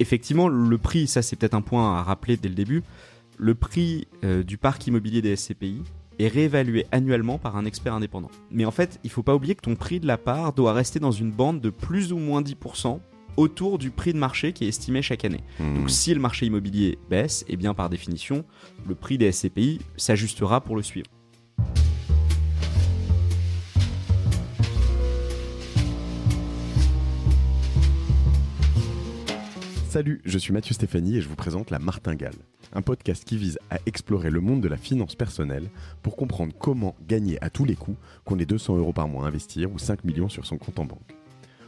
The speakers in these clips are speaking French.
Effectivement, le prix, ça c'est peut-être un point à rappeler dès le début, le prix euh, du parc immobilier des SCPI est réévalué annuellement par un expert indépendant. Mais en fait, il faut pas oublier que ton prix de la part doit rester dans une bande de plus ou moins 10% autour du prix de marché qui est estimé chaque année. Mmh. Donc si le marché immobilier baisse, et eh bien par définition, le prix des SCPI s'ajustera pour le suivre. Salut, je suis Mathieu Stéphanie et je vous présente La Martingale, un podcast qui vise à explorer le monde de la finance personnelle pour comprendre comment gagner à tous les coups qu'on ait 200 euros par mois à investir ou 5 millions sur son compte en banque.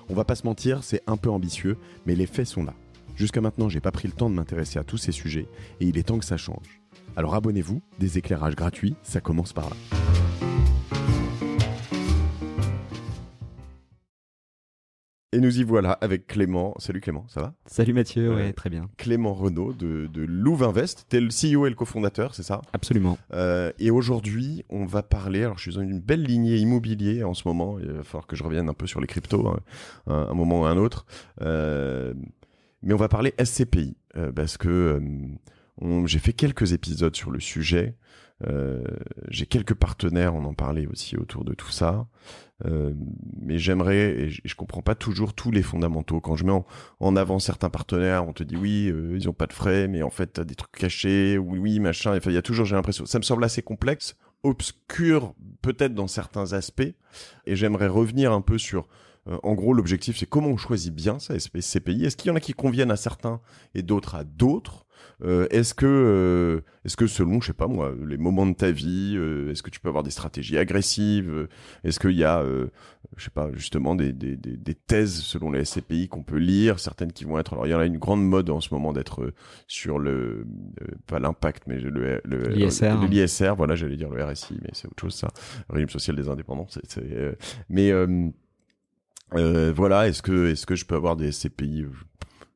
On va pas se mentir, c'est un peu ambitieux, mais les faits sont là. Jusqu'à maintenant, j'ai pas pris le temps de m'intéresser à tous ces sujets et il est temps que ça change. Alors abonnez-vous, des éclairages gratuits, ça commence par là. Et nous y voilà avec Clément. Salut Clément, ça va Salut Mathieu, euh, ouais, très bien. Clément Renaud de, de Louvre Invest. T'es le CEO et le cofondateur, c'est ça Absolument. Euh, et aujourd'hui, on va parler. Alors, je suis dans une belle lignée immobilier en ce moment. Il va falloir que je revienne un peu sur les cryptos, hein, un, moment ou un autre. Euh, mais on va parler SCPI parce que j'ai fait quelques épisodes sur le sujet. Euh, j'ai quelques partenaires, on en parlait aussi autour de tout ça. Euh, mais j'aimerais, et je comprends pas toujours tous les fondamentaux. Quand je mets en, avant certains partenaires, on te dit oui, euh, ils ont pas de frais, mais en fait t'as des trucs cachés, oui, machin. il y a toujours, j'ai l'impression, ça me semble assez complexe obscur peut-être dans certains aspects et j'aimerais revenir un peu sur euh, en gros, l'objectif, c'est comment on choisit bien ça, ces pays. Est-ce qu'il y en a qui conviennent à certains et d'autres à d'autres euh, est-ce que, euh, est-ce que selon, je sais pas moi, les moments de ta vie, est-ce que tu peux avoir des stratégies agressives Est-ce qu'il y a, je sais pas, justement des, des, des, thèses selon les SCPI qu'on peut lire, certaines qui vont être. Alors il y en a une grande mode en ce moment d'être sur le, pas l'impact, mais le, le l'ISR. l'ISR, voilà, j'allais dire le RSI, mais c'est autre chose ça, régime social des indépendants. C'est, c'est mais euh, voilà, est-ce que, est-ce que je peux avoir des CPI euh,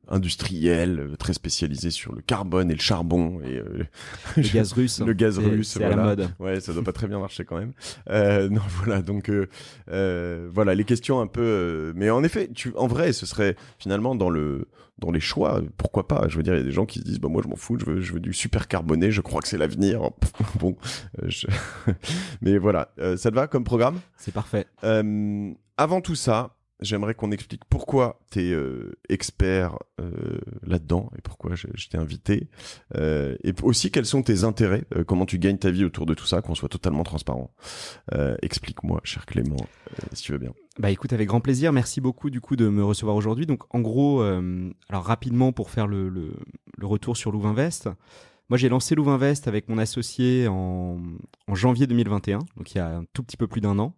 industriels euh, très spécialisés sur le carbone et le charbon et le gaz russe le gaz russe c'est voilà. à la mode ouais ça doit pas très bien marcher quand même non voilà donc voilà les questions un peu mais en effet tu en vrai ce serait finalement dans le dans les choix, pourquoi pas Je veux dire, il y a des gens qui se disent, bon bah, moi je m'en fous, je veux, je veux du super carboné, je crois que c'est l'avenir. Oh, bon, mais voilà, ça te va comme programme C'est parfait. avant tout ça, j'aimerais qu'on explique pourquoi tu es euh, expert euh, là-dedans et pourquoi je, t'ai invité. Euh, et aussi, quels sont tes intérêts, comment tu gagnes ta vie autour de tout ça, qu'on soit totalement transparent. Explique-moi, cher Clément, si tu veux bien. Bah écoute, avec grand plaisir. Merci beaucoup du coup de me recevoir aujourd'hui. Donc en gros, alors rapidement pour faire le, retour sur Louvinvest. Moi, j'ai lancé Louvinvest avec mon associé en, en janvier 2021, donc il y a un tout petit peu plus d'un an.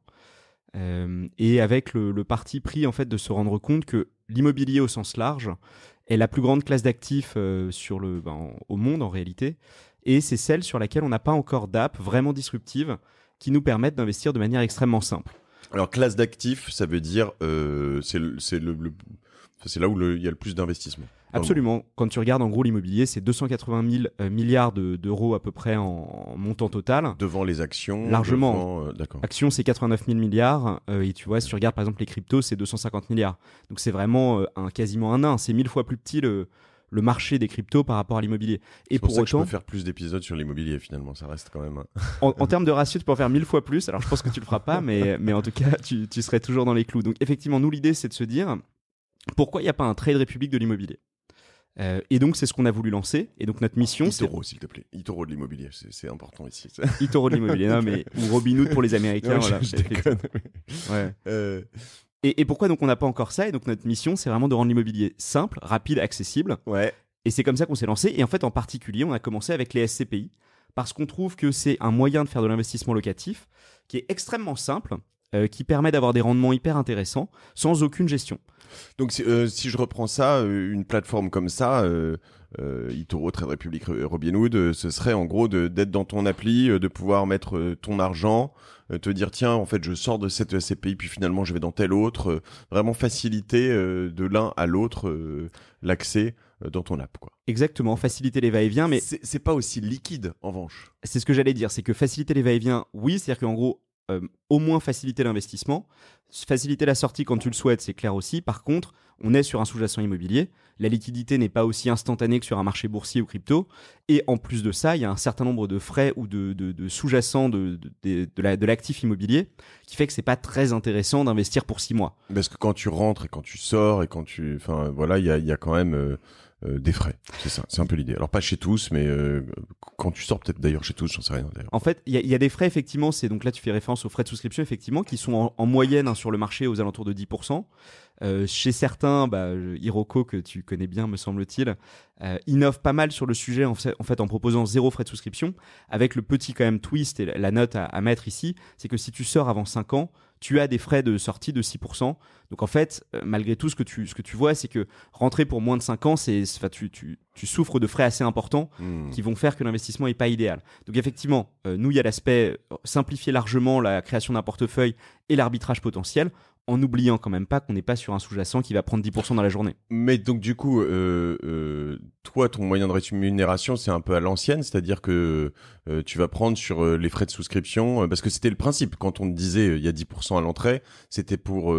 Euh, et avec le, parti pris en fait de se rendre compte que l'immobilier au sens large est la plus grande classe d'actifs euh, sur le ben, au monde en réalité, et c'est celle sur laquelle on n'a pas encore d'app vraiment disruptive qui nous permettent d'investir de manière extrêmement simple. Alors classe d'actifs, ça veut dire euh, c'est le, c'est là où il y a le plus d'investissement. Absolument. Quand tu regardes en gros l'immobilier, c'est 280 000 euh, milliards d'euros à peu près en, montant total. Devant les actions Largement. Euh, actions, c'est 89 000 milliards. Euh, et tu vois, si tu regardes par exemple les cryptos, c'est 250 milliards. Donc c'est vraiment un, quasiment un nain. C'est mille fois plus petit le, marché des cryptos par rapport à l'immobilier. Et pour, autant, que je peux faire plus d'épisodes sur l'immobilier finalement, ça reste quand même. en, termes de ratio, tu peux en faire mille fois plus. Alors je pense que tu le feras pas, mais en tout cas, tu serais toujours dans les clous. Donc effectivement, nous l'idée c'est de se dire, pourquoi il n'y a pas un trade république de l'immobilier euh, et donc, c'est ce qu'on a voulu lancer. Et donc, notre mission. Itoro, s'il te plaît. Itoro de l'immobilier, c'est important ici. Itoro de l'immobilier, non, mais. Ou Robin Hood pour les Américains, euh. et, et, pourquoi donc on n'a pas encore ça Et donc, notre mission, c'est vraiment de rendre l'immobilier simple, rapide, accessible. Ouais. Et c'est comme ça qu'on s'est lancé. Et en fait, en particulier, on a commencé avec les SCPI. Parce qu'on trouve que c'est un moyen de faire de l'investissement locatif qui est extrêmement simple, euh, qui permet d'avoir des rendements hyper intéressants sans aucune gestion. Donc si euh, je reprends ça, euh, une plateforme comme ça, euh, Itoro, Trade Republic, Robinhood, ce serait en gros d'être dans ton appli, de pouvoir mettre ton argent, te dire tiens en fait je sors de cette CPI puis finalement je vais dans tel autre, vraiment faciliter de l'un à l'autre l'accès dans ton app quoi. Exactement, faciliter les va-et-vient mais c'est pas aussi liquide en revanche. C'est ce que j'allais dire, c'est que faciliter les va-et-vient, oui, c'est-à-dire qu'en gros euh, au moins faciliter l'investissement. Faciliter la sortie quand tu le souhaites, c'est clair aussi. Par contre, on est sur un sous-jacent immobilier. La liquidité n'est pas aussi instantanée que sur un marché boursier ou crypto. Et en plus de ça, il y a un certain nombre de frais ou de, sous-jacents de, de, l'actif immobilier qui fait que c'est pas très intéressant d'investir pour six mois. Parce que quand tu rentres et quand tu sors et quand tu, enfin voilà, il y a, quand même euh, euh, des frais. C'est ça, c'est un peu l'idée. Alors pas chez tous, mais euh, quand tu sors peut-être d'ailleurs chez tous, j'en sais rien. En fait, il y, a des frais effectivement. C'est donc là tu fais référence aux frais de souscription effectivement qui sont en, moyenne hein, sur le marché aux alentours de 10%. Euh, chez certains, bah, euh, Hiroko, que tu connais bien, me semble-t-il, euh, innove pas mal sur le sujet en fait, en, proposant zéro frais de souscription, avec le petit quand même twist et la note à, mettre ici, c'est que si tu sors avant 5 ans, tu as des frais de sortie de 6%. Donc en fait, malgré tout, ce que tu, vois, c'est que rentrer pour moins de 5 ans, c'est, tu, tu, souffres de frais assez importants hmm. qui vont faire que l'investissement n'est pas idéal. Donc effectivement, nous, il y a l'aspect simplifier largement la création d'un portefeuille et l'arbitrage potentiel en n'oubliant quand même pas qu'on n'est pas sur un sous-jacent qui va prendre 10% dans la journée. Mais donc du coup, euh, euh, toi, ton moyen de rémunération, c'est un peu à l'ancienne, c'est-à-dire que euh, tu vas prendre sur les frais de souscription, parce que c'était le principe quand on disait il y a 10% à l'entrée, c'était pour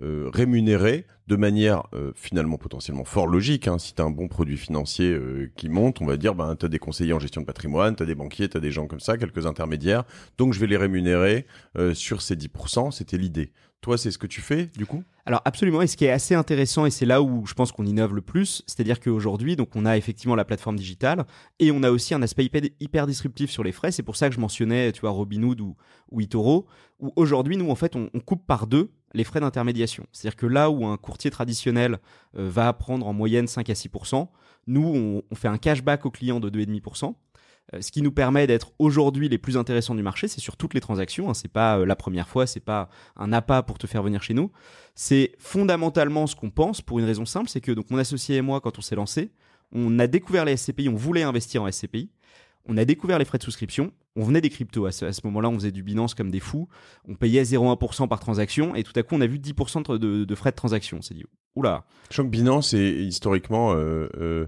rémunérer de manière finalement potentiellement fort logique. Hein. si tu as un bon produit financier qui monte, on va dire, ben, tu as des conseillers en gestion de patrimoine, tu as des banquiers, tu as des gens comme ça, quelques intermédiaires, donc je vais les rémunérer sur ces 10%, c'était l'idée. Toi, c'est ce que tu fais, du coup Alors absolument, et ce qui est assez intéressant, et c'est là où je pense qu'on innove le plus, c'est-à-dire qu'aujourd'hui, donc on a effectivement la plateforme digitale, et on a aussi un aspect hyper, hyper disruptif sur les frais, c'est pour ça que je mentionnais, tu vois, Robinhood ou, ou Itoro, où aujourd'hui, nous, en fait, on, coupe par deux les frais d'intermédiation. C'est-à-dire que là où un courtier traditionnel euh, va prendre en moyenne 5 à 6 nous, on, fait un cashback au client de 2,5 euh, ce qui nous permet d'être aujourd'hui les plus intéressants du marché, c'est sur toutes les transactions. Hein. c'est pas euh, la première fois, c'est pas un appât pour te faire venir chez nous. C'est fondamentalement ce qu'on pense pour une raison simple, c'est que donc mon associé et moi, quand on s'est lancé, on a découvert les SCPI, on voulait investir en SCPI. On a découvert les frais de souscription. On venait des cryptos. À ce, moment-là, on faisait du Binance comme des fous. On payait 0,1% par transaction. Et tout à coup, on a vu 10% de, frais de transaction. On s'est dit, oula. Je crois que Binance est historiquement euh,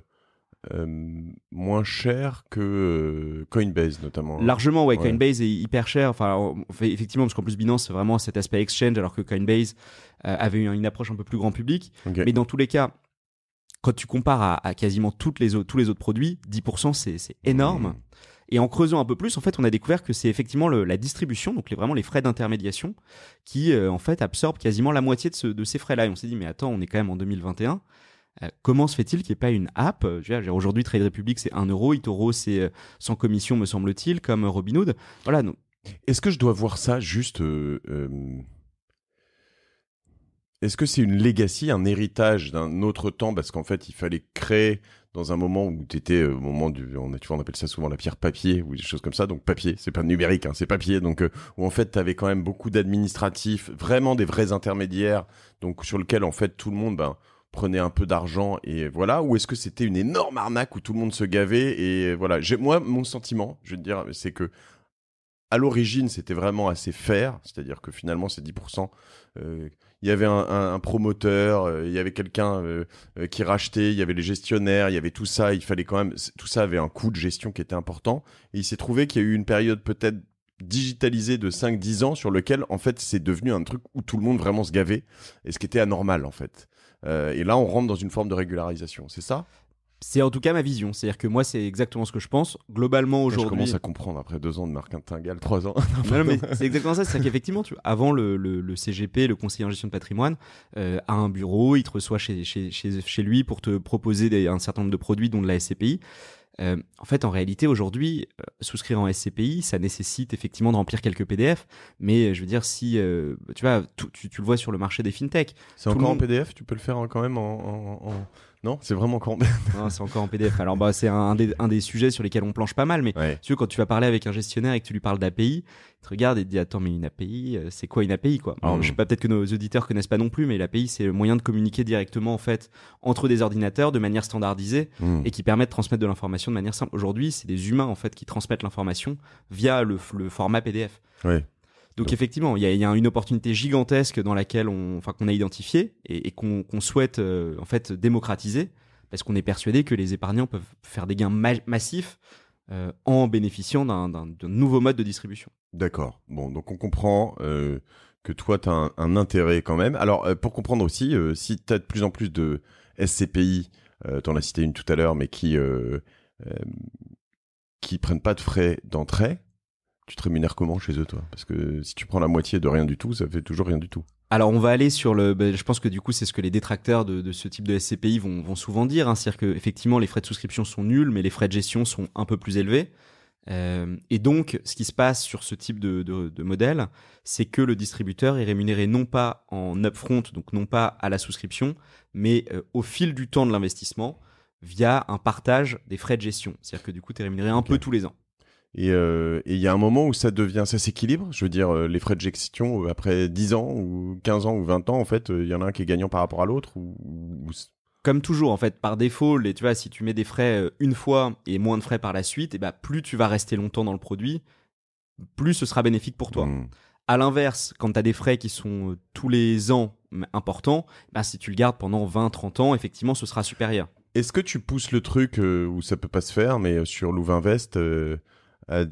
moins cher que euh, Coinbase notamment. Hein. Largement, ouais, Coinbase est hyper cher. Enfin, effectivement, parce qu'en plus Binance, c'est vraiment cet aspect exchange, alors que Coinbase euh, avait une, une, approche un peu plus grand public. Mais dans tous les cas, quand tu compares à, quasiment toutes les tous les autres produits, 10%, c'est énorme. Mmh. Et en creusant un peu plus, en fait, on a découvert que c'est effectivement la distribution, donc les, vraiment les frais d'intermédiation, qui absorbent euh, en fait absorbe quasiment la moitié de, de ces frais-là. Et on s'est dit, mais attends, on est quand même en 2021. Euh, comment se fait-il qu'il n'y ait pas une app euh, Aujourd'hui, Trade Republic, c'est 1 euro, Itoro, c'est euh, sans commission, me semble-t-il, comme Robinhood. Voilà. Est-ce que je dois voir ça juste. Est-ce que c'est une legacy, un héritage d'un autre temps Parce qu'en fait, il fallait créer dans un moment où tu étais au moment du on on appelle ça souvent la pierre papier ou des choses comme ça donc papier c'est pas numérique hein, c'est papier donc où en fait tu avais quand même beaucoup d'administratifs vraiment des vrais intermédiaires donc sur lequel en fait tout le monde ben prenait un peu d'argent et voilà Ou est-ce que c'était une énorme arnaque où tout le monde se gavait et voilà Moi, mon sentiment, je veux dire, c'est que à l'origine, c'était vraiment assez fair, c'est-à-dire que finalement, ces 10%, euh, il y avait un, promoteur, euh, il y avait quelqu'un euh, qui rachetait, il y avait les gestionnaires, il y avait tout ça, il fallait quand même, tout ça avait un coût de gestion qui était important, et il s'est trouvé qu'il y a eu une période peut-être digitalisée de 5-10 ans sur lequel, en fait, c'est devenu un truc où tout le monde vraiment se gavait, et ce qui était anormal, en fait. Euh, et là, on rentre dans une forme de régularisation, c'est ça c'est en tout cas ma vision. C'est-à-dire que moi, c'est exactement ce que je pense. Globalement, aujourd'hui. Je commence à comprendre après deux ans de Marc Tingal, trois ans. c'est exactement ça. C'est-à-dire qu'effectivement, avant le, CGP, le conseiller en gestion de patrimoine, a euh, un bureau, il te reçoit chez, lui pour te proposer un certain nombre de produits, dont de la SCPI. Euh, en fait, en réalité, aujourd'hui, euh, souscrire en SCPI, ça nécessite effectivement de remplir quelques PDF, mais euh, je veux dire, si tu vois, tu, tu, le vois sur le marché des fintech. C'est encore en PDF, tu peux le faire quand même en, en, en non, c'est vraiment encore en non, c'est encore en PDF. Alors, bah, c'est un, des, sujets sur lesquels on planche pas mal, mais tu vois, quand tu vas parler avec un gestionnaire et que tu lui parles d'API, il te regarde et te dit Attends, mais une API, euh, c'est quoi une API quoi mm. Je sais pas, peut-être que nos auditeurs connaissent pas non plus, mais l'API, c'est le moyen de communiquer directement en fait entre des ordinateurs de manière standardisée mm. et qui permet de transmettre de l'information de manière simple. Aujourd'hui, c'est des humains en fait qui transmettent l'information via le, le format PDF. Ouais. Donc, effectivement, il y, a, une opportunité gigantesque dans laquelle on, enfin, qu'on a identifié et, qu'on souhaite euh, en fait démocratiser parce qu'on est persuadé que les épargnants peuvent faire des gains massifs euh, en bénéficiant d'un nouveau mode de distribution. D'accord. Bon, donc on comprend euh, que toi, tu as un, intérêt quand même. Alors, pour comprendre aussi, si tu as de plus en plus de SCPI, tu en as cité une tout à l'heure, mais qui qui prennent pas de frais d'entrée, tu te rémunères comment chez eux, toi Parce que si tu prends la moitié de rien du tout, ça fait toujours rien du tout. Alors, on va aller sur le. Ben, je pense que du coup, c'est ce que les détracteurs de, ce type de SCPI vont, souvent dire. Hein. C'est-à-dire qu'effectivement, les frais de souscription sont nuls, mais les frais de gestion sont un peu plus élevés. Euh, et donc, ce qui se passe sur ce type de, modèle, c'est que le distributeur est rémunéré non pas en upfront, donc non pas à la souscription, mais euh, au fil du temps de l'investissement via un partage des frais de gestion. C'est-à-dire que du coup, tu es rémunéré un peu tous les ans. Euh, et il y a un moment où ça devient, ça s'équilibre. Je veux dire, euh, les frais de gestion, euh, après 10 ans ou 15 ans ou 20 ans, en fait, il y en a un qui est gagnant par rapport à l'autre. Ou, Comme toujours, en fait, par défaut, tu vois, si tu mets des frais une fois et moins de frais par la suite, et bah, plus tu vas rester longtemps dans le produit, plus ce sera bénéfique pour toi. Hmm. À l'inverse, quand tu as des frais qui sont tous les ans importants, bah, si tu le gardes pendant 20-30 ans, effectivement, ce sera supérieur. Est-ce que tu pousses le truc où ça peut pas se faire, mais sur Louvain Vest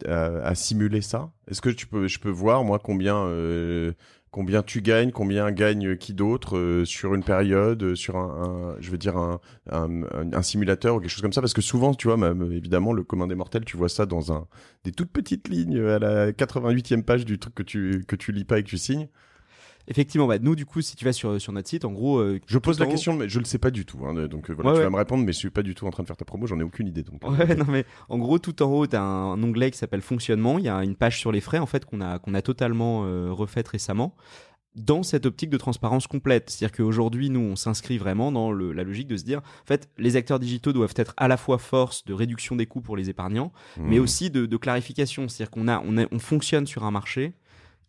à, simuler ça Est-ce que tu peux, je peux voir, moi, combien, euh, combien tu gagnes, combien gagne qui d'autre euh, sur une période, euh, sur un, je veux dire, un, simulateur ou quelque chose comme ça Parce que souvent, tu vois, même, évidemment, le commun des mortels, tu vois ça dans un, des toutes petites lignes à la 88e page du truc que tu, que tu lis pas et que tu signes effectivement, bah, nous, du coup, si tu vas sur, sur notre site, en gros. Euh, je pose la question, mais je ne le sais pas du tout. Hein, donc euh, voilà, tu vas me répondre, mais je suis pas du tout en train de faire ta promo, j'en ai aucune idée. Donc, euh, mais en gros, tout en haut, tu as un onglet qui s'appelle Fonctionnement. Il y a une page sur les frais, en fait, qu'on a, qu'on a totalement refaite récemment dans cette optique de transparence complète. C'est-à-dire qu'aujourd'hui, nous, on s'inscrit vraiment dans la logique de se dire, en fait, les acteurs digitaux doivent être à la fois force de réduction des coûts pour les épargnants, mmh. mais aussi de, clarification. C'est-à-dire qu'on on fonctionne sur un marché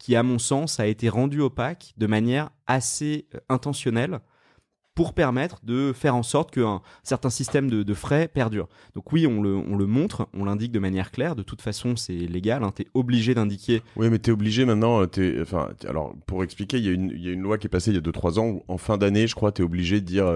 qui, à mon sens, a été rendu opaque de manière assez euh, intentionnelle pour permettre de faire en sorte qu'un certain système de, frais perdure. Donc oui, on le, montre, on l'indique de manière claire, de toute façon c'est légal, hein. tu es obligé d'indiquer. Oui mais tu es obligé maintenant, euh, euh, enfin, alors pour expliquer, il y, a une loi qui est passée il y a 2-3 ans où en fin d'année je crois tu es obligé de dire,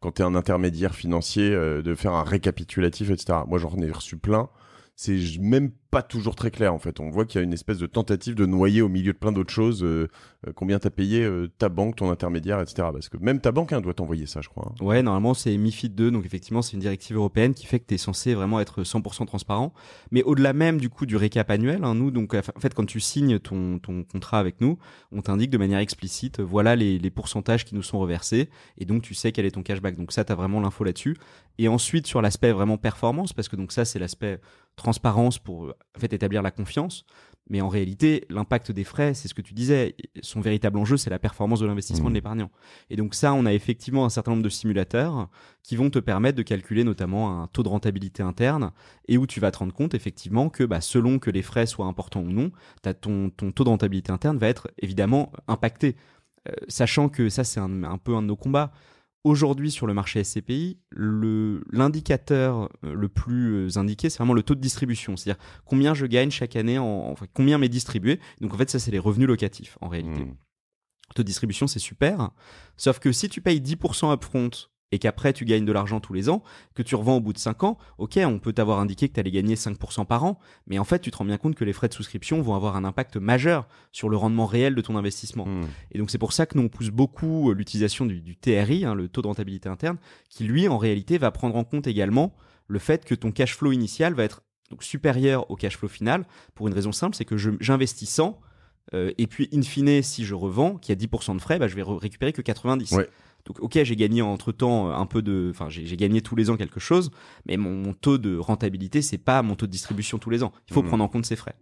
quand tu es un intermédiaire financier, de faire un récapitulatif, etc. Moi j'en ai reçu plein c'est même pas toujours très clair en fait. On voit qu'il y a une espèce de tentative de noyer au milieu de plein d'autres choses. combien euh, tu euh, combien t'as payé euh, ta banque, ton intermédiaire, etc. Parce que même ta banque hein, doit t'envoyer ça, je crois. Hein. Ouais, normalement c'est MIFID 2, donc effectivement c'est une directive européenne qui fait que t'es censé vraiment être 100% transparent. Mais au-delà même du coup du récap annuel, hein, nous donc en fait quand tu signes ton, contrat avec nous, on t'indique de manière explicite voilà les, pourcentages qui nous sont reversés et donc tu sais quel est ton cashback. Donc ça t'as vraiment l'info là-dessus. Et ensuite sur l'aspect vraiment performance parce que donc ça c'est l'aspect transparence pour euh, en fait, établir la confiance. Mais en réalité, l'impact des frais, c'est ce que tu disais, son véritable enjeu, c'est la performance de l'investissement de mmh. l'épargnant. Et donc ça, on a effectivement un certain nombre de simulateurs qui vont te permettre de calculer notamment un taux de rentabilité interne et où tu vas te rendre compte effectivement que bah, selon que les frais soient importants ou non, as ton, taux de rentabilité interne va être évidemment impacté. Euh, sachant que ça, c'est un, un peu un de nos combats Aujourd'hui, sur le marché SCPI, l'indicateur euh, le, plus euh, indiqué, c'est vraiment le taux de distribution. C'est-à-dire combien je gagne chaque année, en, enfin, combien m'est distribué. Donc, en fait, ça, c'est les revenus locatifs, en réalité. Mmh. taux de distribution, c'est super. Sauf que si tu payes 10% upfront et qu'après tu gagnes de l'argent tous les ans, que tu revends au bout de 5 ans, ok, on peut t'avoir indiqué que tu allais gagner 5% par an, mais en fait tu te rends bien compte que les frais de souscription vont avoir un impact majeur sur le rendement réel de ton investissement. Hmm. Et donc c'est pour ça que nous on pousse beaucoup euh, l'utilisation du, TRI, hein, le taux de rentabilité interne, qui lui en réalité va prendre en compte également le fait que ton cash flow initial va être supérieur au cash flow final pour une raison simple, c'est que j'investis 100 euh, et puis in fine si je revends, qui a 10% de frais, bah, je vais récupérer que 90. Donc ok, j'ai gagné entre temps euh, un peu de, enfin j'ai gagné tous les ans quelque chose, mais mon, taux de rentabilité c'est pas mon taux de distribution tous les ans. Il faut mmh. prendre en compte ces frais.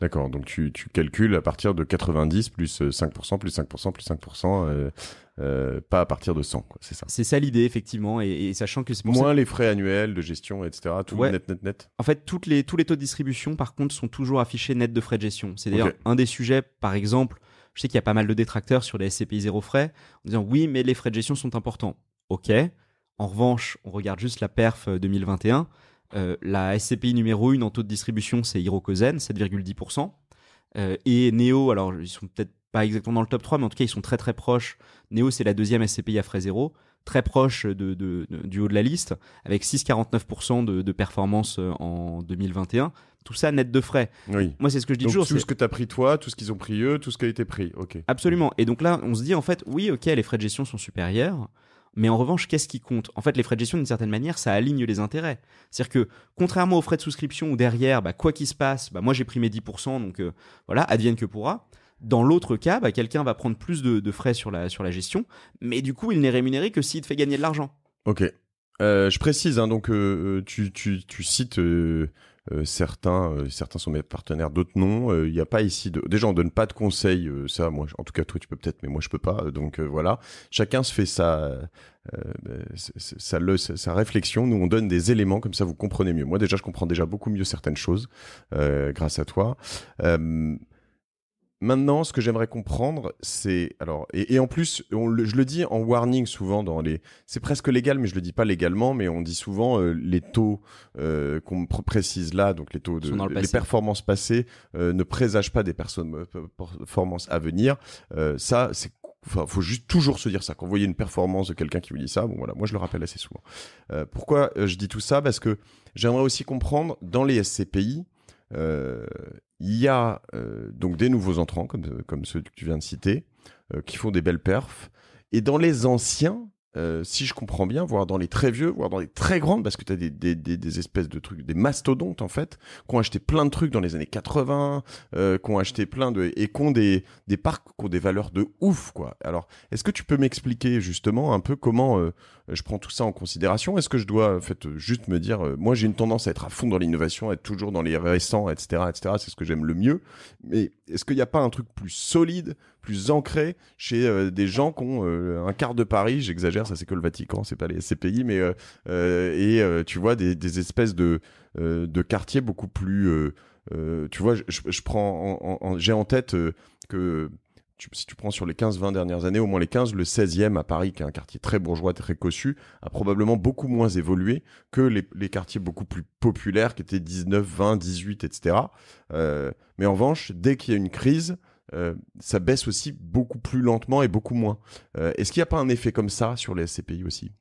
D'accord, donc tu, calcules à partir de 90 plus 5%, euh, plus 5%, plus 5%, euh, pas à partir de 100, c'est ça C'est ça l'idée, effectivement, et, sachant que c'est Moins les frais annuels de gestion, etc., tout net, net, net En fait, toutes les, tous les taux de distribution, par contre, sont toujours affichés net de frais de gestion. C'est d'ailleurs un des sujets, par exemple, je sais qu'il y a pas mal de détracteurs sur les SCPI zéro frais en disant oui, mais les frais de gestion sont importants. Ok. En revanche, on regarde juste la perf 2021. Euh, euh, la SCPI numéro 1 en taux de distribution, c'est Hirokozen, 7,10%. Euh, et Neo, alors ils sont peut-être pas exactement dans le top 3, mais en tout cas, ils sont très très proches. Neo, c'est la deuxième SCPI à frais zéro très proche du haut de la liste, avec 6,49% de, de performance euh, en 2021. Tout ça net de frais. Moi, c'est ce que je dis toujours. Tout ce que tu as pris toi, tout ce qu'ils ont pris eux, tout ce qui a été pris. ok Absolument. Et donc là, on se dit en fait, oui, ok, les frais de gestion sont supérieurs. Mais en revanche, qu'est-ce qui compte En fait, les frais de gestion, d'une certaine manière, ça aligne les intérêts. C'est-à-dire que, contrairement aux frais de souscription ou derrière, bah, quoi qu'il se passe, bah, moi j'ai pris mes 10%, donc euh, voilà, advienne que pourra. Dans l'autre cas, bah, quelqu'un va prendre plus de, frais sur la, sur la gestion, mais du coup, il n'est rémunéré que s'il te fait gagner de l'argent. Ok. Euh, je précise, hein, donc euh, euh, tu, tu, tu, cites certains, certains sont mes partenaires, d'autres non. Il n'y a pas ici Déjà, on donne pas de conseils. ça, moi, en tout cas, toi, tu peux peut-être, mais moi, je peux pas. Donc voilà, chacun se fait sa, sa, le, sa, réflexion. Nous, on donne des éléments comme ça, vous comprenez mieux. Moi, déjà, je comprends déjà beaucoup mieux certaines choses grâce à toi. Euh, Maintenant, ce que j'aimerais comprendre, c'est alors et, et en plus, je le dis en warning souvent dans les, c'est presque légal, mais je le dis pas légalement, mais on dit souvent euh, les taux euh, qu'on précise là, donc les taux de les performances passées euh, ne présagent pas des personnes performances à venir. ça, c'est faut juste toujours se dire ça. Quand vous voyez une performance de quelqu'un qui vous dit ça, bon voilà, moi je le rappelle assez souvent. pourquoi je dis tout ça Parce que j'aimerais aussi comprendre dans les SCPI, euh, il y a euh, donc des nouveaux entrants, comme, euh, comme ceux que tu viens de citer, euh, qui font des belles perfs. Et dans les anciens, si je comprends bien, voire dans les très vieux, voire dans les très grandes, parce que tu as des, espèces de trucs, des mastodontes en fait, qui ont acheté plein de trucs dans les années 80, qui acheté plein de... et qui ont des, parcs qui ont des valeurs de ouf, quoi. Alors, est-ce que tu peux m'expliquer justement un peu comment, je prends tout ça en considération Est-ce que je dois en fait juste me dire, euh, moi j'ai une tendance à être à fond dans l'innovation, à être toujours dans les récents, etc., etc. C'est ce que j'aime le mieux. Mais est-ce qu'il n'y a pas un truc plus solide, plus ancré chez euh, des gens qui ont euh, un quart de Paris J'exagère, ça c'est que le Vatican, c'est pas les SCPI, mais et tu vois des, espèces de de quartiers beaucoup plus. tu vois, je, je prends, j'ai en tête que si tu prends sur les 15-20 dernières années, au moins les 15, le 16e à Paris, qui est un quartier très bourgeois, très cossu, a probablement beaucoup moins évolué que les, quartiers beaucoup plus populaires qui étaient 19, 20, 18, etc. mais en revanche, dès qu'il y a une crise, euh, ça baisse aussi beaucoup plus lentement et beaucoup moins. Euh, est-ce qu'il n'y a pas un effet comme ça sur les SCPI aussi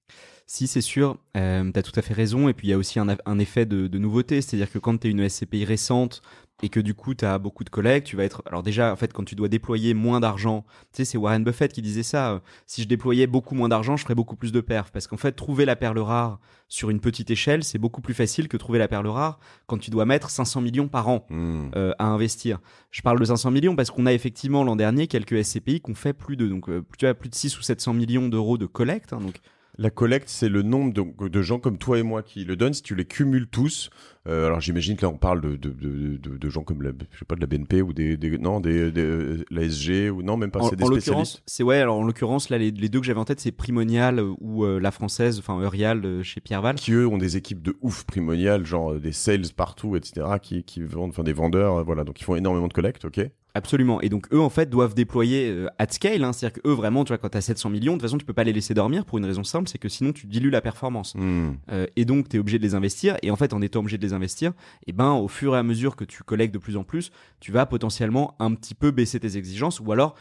Si, c'est sûr, euh, tu as tout à fait raison. Et puis il y a aussi un, effet de, de nouveauté, c'est-à-dire que quand tu es une SCPI récente, et que du coup, tu as beaucoup de collègues, tu vas être. Alors, déjà, en fait, quand tu dois déployer moins d'argent, tu sais, c'est Warren Buffett qui disait ça. Euh, si je déployais beaucoup moins d'argent, je ferais beaucoup plus de perfs. Parce qu'en fait, trouver la perle rare sur une petite échelle, c'est beaucoup plus facile que trouver la perle rare quand tu dois mettre 500 millions par an hmm. euh, à investir. Je parle de 500 millions parce qu'on a effectivement l'an dernier quelques SCPI qu'on fait plus de, donc, euh, tu vois, plus de 6 ou 700 millions d'euros de collectes. Hein, donc, la collecte, c'est le nombre de, gens comme toi et moi qui le donnent. Si tu les cumules tous, euh, alors j'imagine que là on parle de, gens comme la, je sais pas, de la BNP ou des, non des, la SG ou non même pas. C'est des spécialistes. C'est ouais. Alors en l'occurrence là les, deux que j'avais en tête c'est Primonial ou euh, la française, enfin Eurial euh, chez Pierreval. Qui eux ont des équipes de ouf Primonial, genre des sales partout, etc. Qui, qui vendent, enfin des vendeurs, voilà. Donc ils font énormément de collecte, ok. Absolument. Et donc eux en fait doivent déployer à euh, at scale, hein. c'est-à-dire que eux vraiment, tu vois, quand as 700 millions, de toute façon tu peux pas les laisser dormir pour une raison simple, c'est que sinon tu dilues la performance. Hmm. Euh, et donc tu es obligé de les investir. Et en fait, en étant obligé de les investir, et eh ben au fur et à mesure que tu collectes de plus en plus, tu vas potentiellement un petit peu baisser tes exigences, ou alors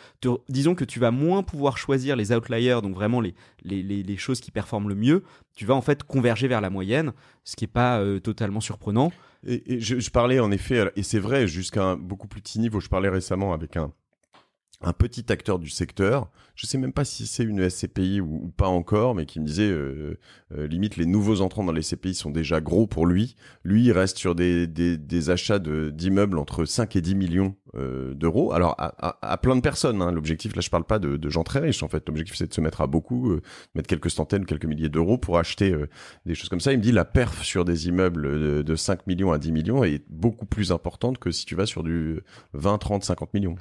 disons que tu vas moins pouvoir choisir les outliers, donc vraiment les les, choses qui performent le mieux. Tu vas en fait converger vers la moyenne, ce qui est pas euh, totalement surprenant. Et, je, je, parlais en effet, et c'est vrai, jusqu'à un beaucoup plus petit niveau, je parlais récemment avec un, un petit acteur du secteur, je sais même pas si c'est une SCPI ou, pas encore, mais qui me disait euh, euh, limite les nouveaux entrants dans les SCPI sont déjà gros pour lui. Lui, il reste sur des, des, des achats d'immeubles entre 5 et 10 millions euh, d'euros. Alors à, plein de personnes, hein. l'objectif là je parle pas de, gens très riches en fait, l'objectif c'est de se mettre à beaucoup, mettre quelques centaines, quelques milliers d'euros pour acheter des choses comme ça. Il me dit la perf sur des immeubles de, de 5 millions à 10 millions est beaucoup plus importante que si tu vas sur du 20, 30, 50 millions.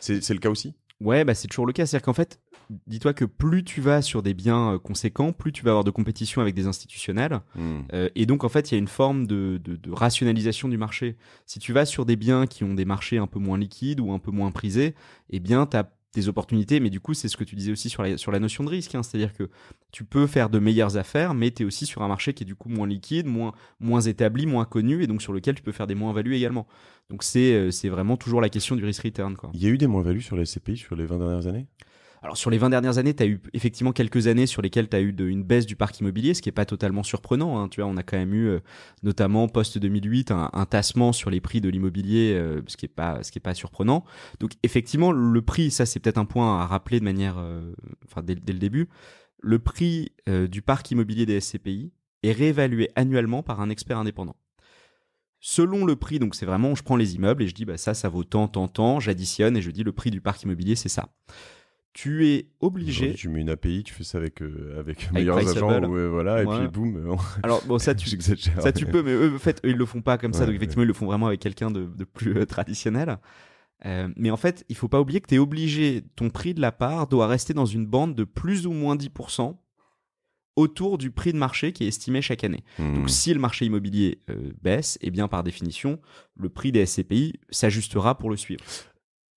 C'est le cas aussi Ouais, bah c'est toujours le cas. C'est-à-dire qu'en fait, dis-toi que plus tu vas sur des biens euh, conséquents, plus tu vas avoir de compétition avec des institutionnels. Hmm. Euh, et donc, en fait, il y a une forme de, de, rationalisation du marché. Si tu vas sur des biens qui ont des marchés un peu moins liquides ou un peu moins prisés, eh bien, tu as des opportunités, mais du coup, c'est ce que tu disais aussi sur la, sur la notion de risque. Hein. C'est-à-dire que tu peux faire de meilleures affaires, mais tu es aussi sur un marché qui est du coup moins liquide, moins, moins établi, moins connu, et donc sur lequel tu peux faire des moins-values également. Donc c'est, euh, c'est vraiment toujours la question du risk-return. Il y a eu des moins-values sur les CPI sur les 20 dernières années alors sur les 20 dernières années, tu as eu effectivement quelques années sur lesquelles tu as eu une baisse du parc immobilier, ce qui n'est pas totalement surprenant. Hein. Tu vois, on a quand même eu, euh, notamment post-2008, un, tassement sur les prix de l'immobilier, euh, ce qui n'est pas, ce qui pas surprenant. Donc effectivement, le prix, ça c'est peut-être un point à rappeler de manière, euh, enfin dès, dès, le début, le prix du parc immobilier des SCPI est réévalué annuellement par un expert indépendant selon le prix, donc c'est vraiment, je prends les immeubles et je dis, bah ça, ça vaut tant, tant, tant, j'additionne et je dis, le prix du parc immobilier, c'est ça tu es obligé. Tu mets une API, tu fais ça avec euh, avec, meilleurs voilà, et puis boum. Euh, Alors bon, ça tu ça tu peux, mais eux, en fait, ils le font pas comme ça. Donc effectivement, ils le font vraiment avec quelqu'un de, plus euh, traditionnel. mais en fait, il faut pas oublier que tu es obligé, ton prix de la part doit rester dans une bande de plus ou moins 10% autour du prix de marché qui est estimé chaque année. Mmh. Donc si le marché immobilier baisse, et eh bien par définition, le prix des SCPI s'ajustera pour le suivre.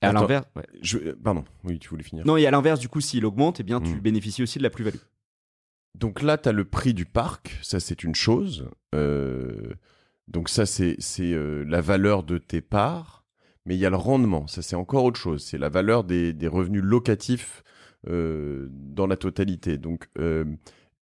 Et à l'inverse, euh, oui, tu voulais finir. Non, et à l'inverse, du coup, s'il augmente, eh bien, tu hmm. bénéficies aussi de la plus-value. Donc là, tu as le prix du parc, ça c'est une chose. Euh, donc ça, c'est euh, la valeur de tes parts. Mais il y a le rendement, ça c'est encore autre chose. C'est la valeur des, revenus locatifs dans la totalité. Donc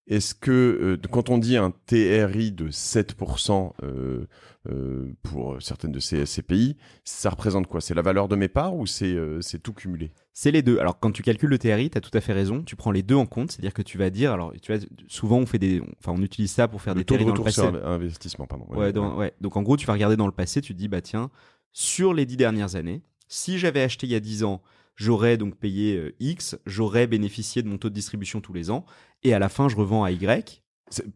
est-ce que euh, quand on dit un TRI de 7% euh, euh, pour certaines de ces, pays, ça représente quoi C'est la valeur de mes parts ou c'est tout cumulé C'est les deux. Alors quand tu calcules le TRI, tu as tout à fait raison, tu prends les deux en compte, c'est-à-dire que tu vas dire alors tu souvent on fait des enfin on utilise ça pour faire des taux TRI de retour dans le Sur investissement pardon. Ouais, Donc en gros, tu vas regarder dans le passé, tu te dis bah tiens, sur les dix dernières années, si j'avais acheté il y a 10 ans j'aurais donc payé euh, X, j'aurais bénéficié de mon taux de distribution tous les ans, et à la fin je revends à Y,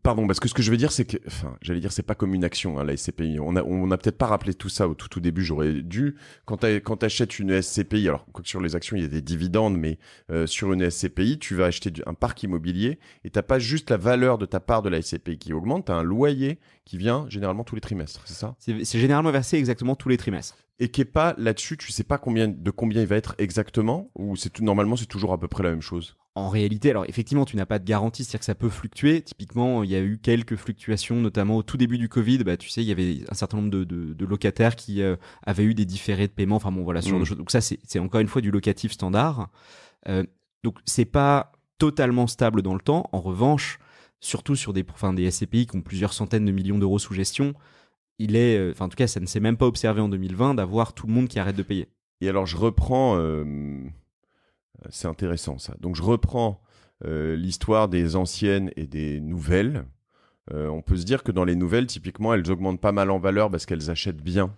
Pardon, parce que ce que je veux dire, c'est que, enfin, j'allais dire, c'est pas comme une action, hein, la SCPI. On a, peut-être pas rappelé tout ça au tout, début. J'aurais dû, quand tu achètes une SCPI, alors sur les actions, il y a des dividendes, mais euh, sur une SCPI, tu vas acheter un parc immobilier et t'as pas juste la valeur de ta part de la SCPI qui augmente, t'as un loyer qui vient généralement tous les trimestres, c'est ça C'est généralement versé exactement tous les trimestres et qui est pas là-dessus, tu sais pas combien de combien il va être exactement ou c'est normalement c'est toujours à peu près la même chose en réalité, alors effectivement, tu n'as pas de garantie, c'est-à-dire que ça peut fluctuer. Typiquement, il y a eu quelques fluctuations, notamment au tout début du Covid. Bah, tu sais, il y avait un certain nombre de, locataires qui euh, avaient eu des différés de paiement. Enfin bon, voilà, sur mmh. choses. Donc ça, c'est encore une fois du locatif standard. Donc, euh, donc c'est pas totalement stable dans le temps. En revanche, surtout sur des, enfin, des SCPI qui ont plusieurs centaines de millions d'euros sous gestion, il est, euh, enfin en tout cas, ça ne s'est même pas observé en 2020 d'avoir tout le monde qui arrête de payer. Et alors, je reprends. Euh, c'est intéressant ça. Donc je reprends euh, l'histoire des anciennes et des nouvelles. Euh, on peut se dire que dans les nouvelles, typiquement, elles augmentent pas mal en valeur parce qu'elles achètent bien.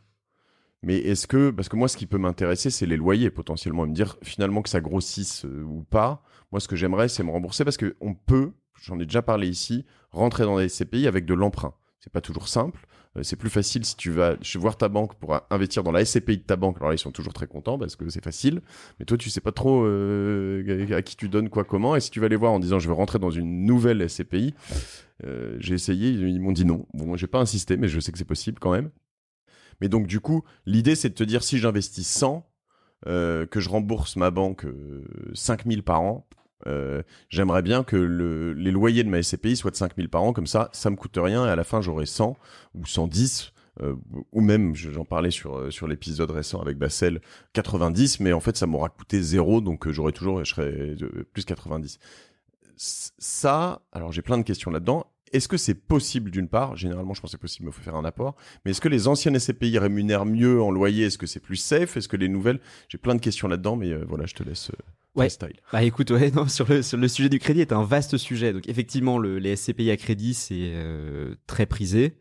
Mais est-ce que, parce que moi, ce qui peut m'intéresser, c'est les loyers potentiellement, me dire finalement que ça grossisse ou pas. Moi, ce que j'aimerais, c'est me rembourser parce qu'on peut, j'en ai déjà parlé ici, rentrer dans des CPI avec de l'emprunt. C'est pas toujours simple. Euh, c'est plus facile si tu vas voir ta banque pour investir dans la SCPI de ta banque. Alors là, ils sont toujours très contents parce que c'est facile. Mais toi, tu sais pas trop euh, à qui tu donnes quoi, comment. Et si tu vas les voir en disant je veux rentrer dans une nouvelle SCPI, euh, j'ai essayé, ils m'ont dit non. Bon, j'ai pas insisté, mais je sais que c'est possible quand même. Mais donc, du coup, l'idée, c'est de te dire si j'investis 100, que je rembourse ma banque 5000 par an, euh, j'aimerais bien que le, les loyers de ma SCPI soient de 5000 par an, comme ça, ça me coûte rien et à la fin j'aurai 100 ou 110. Euh, ou même, j'en parlais sur, euh, sur l'épisode récent avec Bassel, 90, mais en fait ça m'aura coûté 0, donc j'aurai toujours, je serai plus 90. Ça, alors j'ai plein de questions là-dedans. Est-ce que c'est possible d'une part Généralement, je pense que c'est possible, mais il faut faire un apport. Mais est-ce que les anciennes SCPI rémunèrent mieux en loyer Est-ce que c'est plus safe Est-ce que les nouvelles J'ai plein de questions là-dedans, mais euh, voilà, je te laisse. Euh, style. Bah écoute, ouais, non, sur le, sur le, sujet du crédit est un vaste sujet. Donc effectivement, les SCPI à crédit, c'est euh, très prisé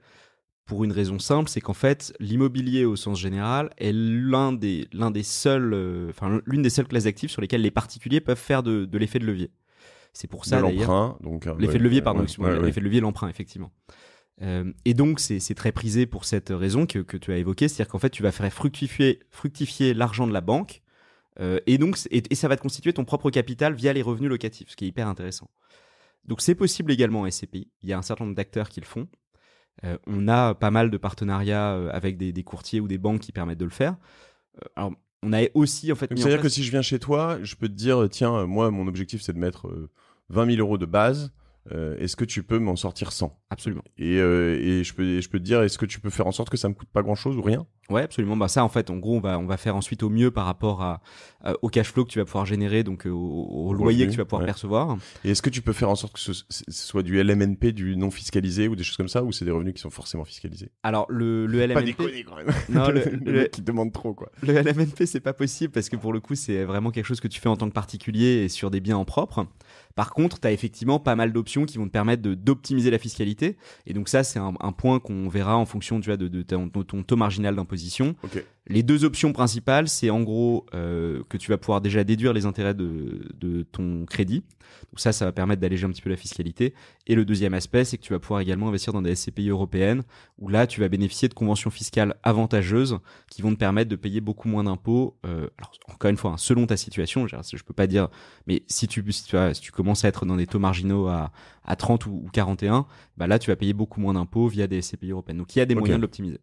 pour une raison simple, c'est qu'en fait, l'immobilier au sens général est l'un des, l'un des seuls, enfin l'une des seules classes d'actifs sur lesquelles les particuliers peuvent faire de l'effet de levier. C'est pour ça d'ailleurs. Euh, l'effet de levier, pardon. l'effet de levier, l'emprunt, effectivement. Euh, et donc, c'est très prisé pour cette raison que, que tu as évoquée, c'est-à-dire qu'en fait, tu vas faire fructifier, fructifier l'argent de la banque, euh, et donc et, ça va te constituer ton propre capital via les revenus locatifs, ce qui est hyper intéressant. Donc, c'est possible également en SCPI. Il y a un certain nombre d'acteurs qui le font. on a pas mal de partenariats avec des, courtiers ou des banques qui permettent de le faire. alors, on a aussi en fait. C'est-à-dire que si je viens chez toi, je peux te dire tiens, moi, mon objectif, c'est de mettre 20 000 euros de base. Euh, est-ce que tu peux m'en sortir 100 Absolument. Euh, et, je peux, je peux te dire, est-ce que tu peux faire en sorte que ça ne me coûte pas grand-chose ou rien Ouais, absolument. Bah ça, en fait, en gros, on va, on va faire ensuite au mieux par rapport à, au cash flow que tu vas pouvoir générer, donc euh, au, loyer que tu vas pouvoir percevoir. Et est-ce que tu peux faire en sorte que ce, soit du LMNP, du non fiscalisé ou des choses comme ça, ou c'est des revenus qui sont forcément fiscalisés Alors le, le LMNP, pas déconné, quand même. Non, le, le, qui demande trop quoi. Le LMNP, c'est pas possible parce que pour le coup, c'est vraiment quelque chose que tu fais en tant que particulier et sur des biens en propre. Par contre, tu as effectivement pas mal d'options qui vont te permettre d'optimiser la fiscalité. Et donc ça, c'est un, point qu'on verra en fonction de, ton, taux marginal d'imposition. Okay. Les deux options principales, c'est en gros euh, que tu vas pouvoir déjà déduire les intérêts de, ton crédit. ça, ça va permettre d'alléger un petit peu la fiscalité. Et le deuxième aspect, c'est que tu vas pouvoir également investir dans des SCPI européennes, où là, tu vas bénéficier de conventions fiscales avantageuses qui vont te permettre de payer beaucoup moins d'impôts. Euh, alors, encore une fois, hein, selon ta situation, je ne peux pas dire, mais si tu, commences à être dans des taux marginaux à, 30 ou, 41, bah là, tu vas payer beaucoup moins d'impôts via des SCPI européennes. Donc, il y a des moyens de l'optimiser.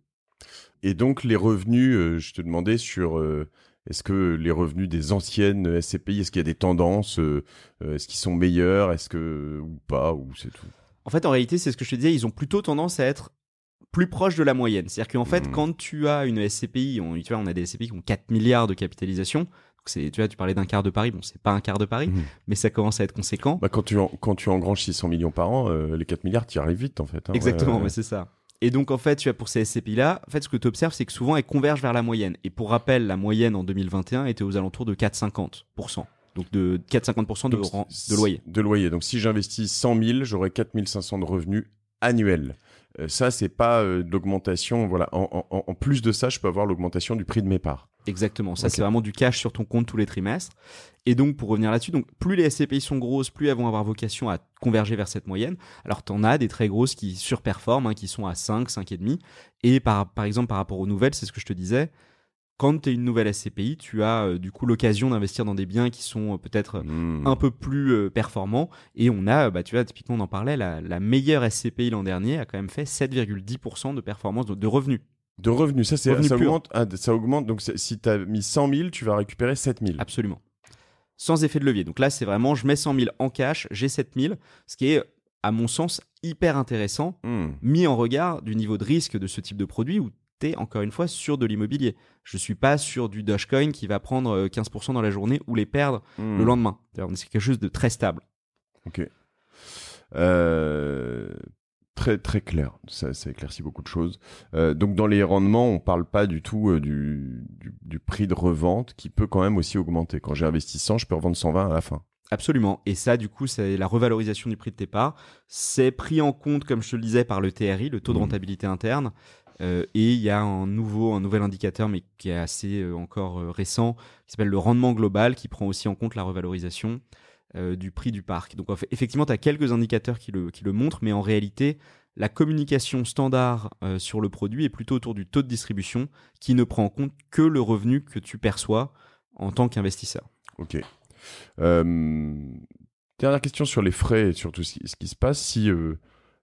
Et donc, les revenus, euh, je te demandais sur euh, est-ce que les revenus des anciennes euh, SCPI, est-ce qu'il y a des tendances Est-ce qu'ils sont meilleurs Est-ce que. ou pas Ou c'est tout En fait, en réalité, c'est ce que je te disais, ils ont plutôt tendance à être plus proches de la moyenne. C'est-à-dire qu'en fait, mmh. quand tu as une SCPI, on, on a des SCPI qui ont 4 milliards de capitalisation. C'est, tu vois, tu parlais d'un quart de Paris. Bon, c'est pas un quart de Paris, mmh. mais ça commence à être conséquent. Bah, quand tu, quand tu engranges 600 millions par an, les 4 milliards, tu y arrives vite, en fait. Hein. Exactement, mais c'est ça. Et donc, en fait, tu as pour ces SCPI-là, en fait, ce que tu observes, c'est que souvent, elles convergent vers la moyenne. Et pour rappel, la moyenne en 2021 était aux alentours de 4,50%. Donc, de 4,50% de, de loyer. De loyer. Donc, si j'investis 100 000, j'aurai 4 500 de revenus annuels. Euh, ça, c'est pas euh, d'augmentation. Voilà. En, plus de ça, je peux avoir l'augmentation du prix de mes parts. Exactement. Ça, c'est vraiment du cash sur ton compte tous les trimestres. Et donc, pour revenir là-dessus, donc plus les SCPI sont grosses, plus elles vont avoir vocation à converger vers cette moyenne. Alors, tu en as des très grosses qui surperforment, hein, qui sont à 5, 5,5. Et par, par exemple, par rapport aux nouvelles, c'est ce que je te disais, quand tu es une nouvelle SCPI, tu as euh, du coup l'occasion d'investir dans des biens qui sont euh, peut-être euh, mmh. un peu plus performants. Et on a, bah, tu vois, typiquement, on en parlait, la, meilleure SCPI l'an dernier a quand même fait 7,10% de performance de, revenus. De revenus, ça, c'est, ça, augmente, ah, ça augmente. Donc, si tu as mis 100 000, tu vas récupérer 7 000. Absolument sans effet de levier. Donc là, c'est vraiment, je mets 100 000 en cash, j'ai 7 000, ce qui est, à mon sens, hyper intéressant, hmm. mis en regard du niveau de risque de ce type de produit où tu es, encore une fois, sur de l'immobilier. Je ne suis pas sur du Dogecoin qui va prendre 15% euh, dans la journée ou les perdre hmm. le lendemain. C'est quelque chose de très stable. Ok. Euh, très très clair. Ça, ça éclaircit beaucoup de choses. Euh, donc dans les rendements, on parle pas du tout euh, du, prix de revente qui peut quand même aussi augmenter. Quand j'ai investi 100, je peux revendre 120 à la fin. Absolument. Et ça, du coup, c'est la revalorisation du prix de départ. C'est pris en compte, comme je te le disais, par le TRI, le taux de mmh. rentabilité interne. Euh, et il y a un nouveau, un nouvel indicateur, mais qui est assez encore récent, qui s'appelle le rendement global, qui prend aussi en compte la revalorisation. Euh, du prix du parc. Donc effectivement, tu as quelques indicateurs qui le, qui le montrent, mais en réalité, la communication standard euh, sur le produit est plutôt autour du taux de distribution qui ne prend en compte que le revenu que tu perçois en tant qu'investisseur. Ok. Euh, dernière question sur les frais et sur ce qui, se passe. Si, euh,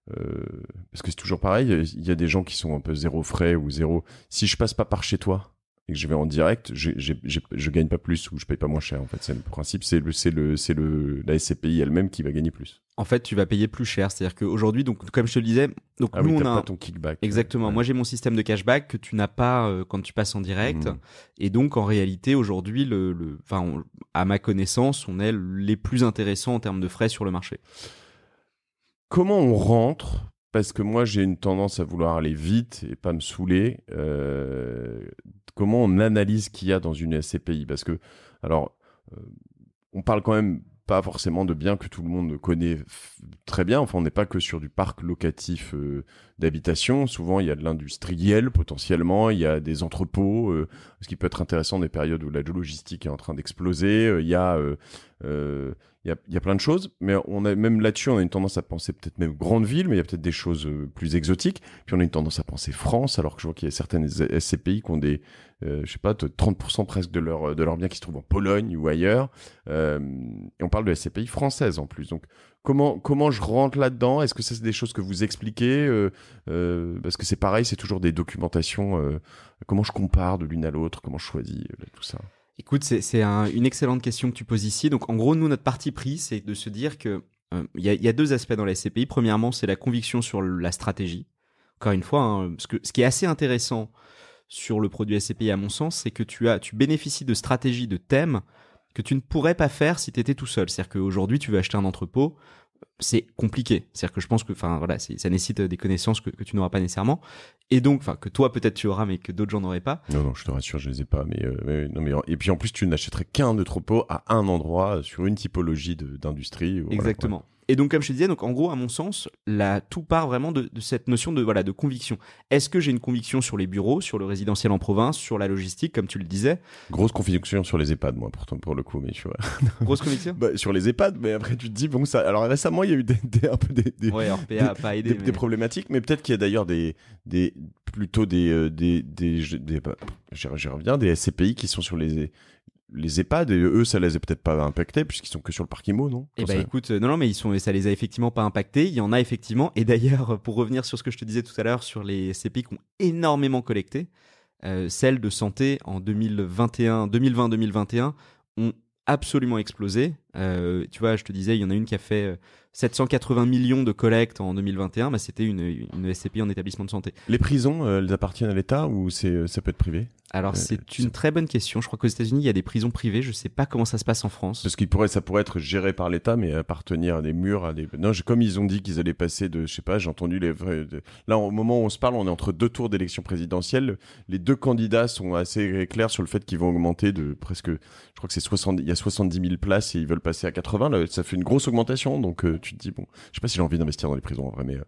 parce que c'est toujours pareil, il y a des gens qui sont un peu zéro frais ou zéro. Si je passe pas par chez toi, et que je vais en direct, je, je, je, gagne pas plus ou je paye pas moins cher. En fait, c'est le principe, c'est le, le, la SCPI elle-même qui va gagner plus. En fait, tu vas payer plus cher. C'est-à-dire qu'aujourd'hui, donc, comme je te le disais, donc ah nous, on a pas ton kickback. Exactement. Moi, j'ai mon système de cashback que tu n'as pas euh, quand tu passes en direct. Mm. Et donc, en réalité, aujourd'hui, le, le, à ma connaissance, on est les plus intéressants en termes de frais sur le marché. Comment on rentre parce que moi j'ai une tendance à vouloir aller vite et pas me saouler. Euh, comment on analyse ce qu'il y a dans une SCPI Parce que, alors, euh, on parle quand même pas forcément de biens que tout le monde connaît très bien. Enfin, on n'est pas que sur du parc locatif euh, d'habitation. Souvent, il y a de l'industriel potentiellement, il y a des entrepôts, euh, ce qui peut être intéressant des périodes où la logistique est en train d'exploser. il y a il y a, plein de choses, mais on a même là-dessus, on a une tendance à penser peut-être même grande ville, mais il y a peut-être des choses euh, plus exotiques. Puis on a une tendance à penser France, alors que je vois qu'il y a certaines SCPI qui ont des, euh, je sais pas, 30% presque de leurs de leur biens qui se trouvent en Pologne ou ailleurs. Euh, et on parle de SCPI française en plus. Donc comment comment je rentre là-dedans Est-ce que c'est des choses que vous expliquez Parce que c'est pareil, c'est toujours des documentations. comment je compare de l'une à l'autre Comment je choisis tout ça Écoute, c'est une excellente question que tu poses ici. Donc, en gros, nous, notre parti pris, c'est de se dire que euh, il y, a deux aspects dans la SCPI. Premièrement, c'est la conviction sur la stratégie. Encore une fois, hein, ce, qui est assez intéressant sur le produit SCPI, à mon sens, c'est que tu, as, tu bénéficies de stratégies, de thèmes que tu ne pourrais pas faire si tu étais tout seul. C'est-à-dire qu'aujourd'hui, tu veux acheter un entrepôt, c'est compliqué. C'est-à-dire que je pense que, enfin voilà, ça nécessite euh, des connaissances que, tu n'auras pas nécessairement, et donc, enfin que toi peut-être tu auras, mais que d'autres gens n'auraient pas. Non, non, je te rassure, je les ai pas. Mais, euh, mais et puis en plus, tu n'achèterais qu'un de troupeau à un endroit euh, sur une typologie d'industrie. Exactement. Et donc, comme je te disais, donc en gros, à mon sens, tout part vraiment de, cette notion de voilà de conviction. Est-ce que j'ai une conviction sur les bureaux, sur le résidentiel en province, sur la logistique, comme tu le disais Grosse conviction sur les EHPAD, moi, pourtant pour le coup, mais tu vois. Grosse conviction bah, Sur les EHPAD, mais après tu te dis bon ça. Alors récemment, il y a eu des, un peu des problématiques, mais peut-être qu'il y a d'ailleurs des des plutôt des euh, des des, des bah, SCPI qui sont sur les les EHPAD et eux ça les a peut-être pas impactés puisqu'ils sont que sur le parking IMO non Eh bah, écoute euh, non non mais ils sont ça les a effectivement pas impactés, il y en a effectivement et d'ailleurs euh, pour revenir sur ce que je te disais tout à l'heure sur les CPI qui ont énormément collecté euh, celles de santé en 2021 2020 2021 ont absolument explosé euh, tu vois, je te disais, il y en a une qui a fait 780 euh, millions de collectes en 2021, bah, c'était une, une SCPI en établissement de santé. Les prisons, euh, elles appartiennent à l'État ou c'est, ça peut être privé Alors, c'est une très bonne question. Je crois qu'aux États-Unis, il y a des prisons privées. Je sais pas comment ça se passe en France. Parce que pourrait, ça pourrait être géré par l'État, mais appartenir à des murs, à des. Non, comme ils ont dit qu'ils allaient passer de. Je sais pas, j'ai entendu les vrais. Là, au moment où on se parle, on est entre deux tours d'élection présidentielle. Les deux candidats sont assez clairs sur le fait qu'ils vont augmenter de presque. Je crois que c'est 70. Il y a 70 000 places et ils veulent passé à 80, ça fait une grosse augmentation. Donc euh, tu te dis, bon, je sais pas si j'ai envie d'investir dans les prisons en vrai, mais euh,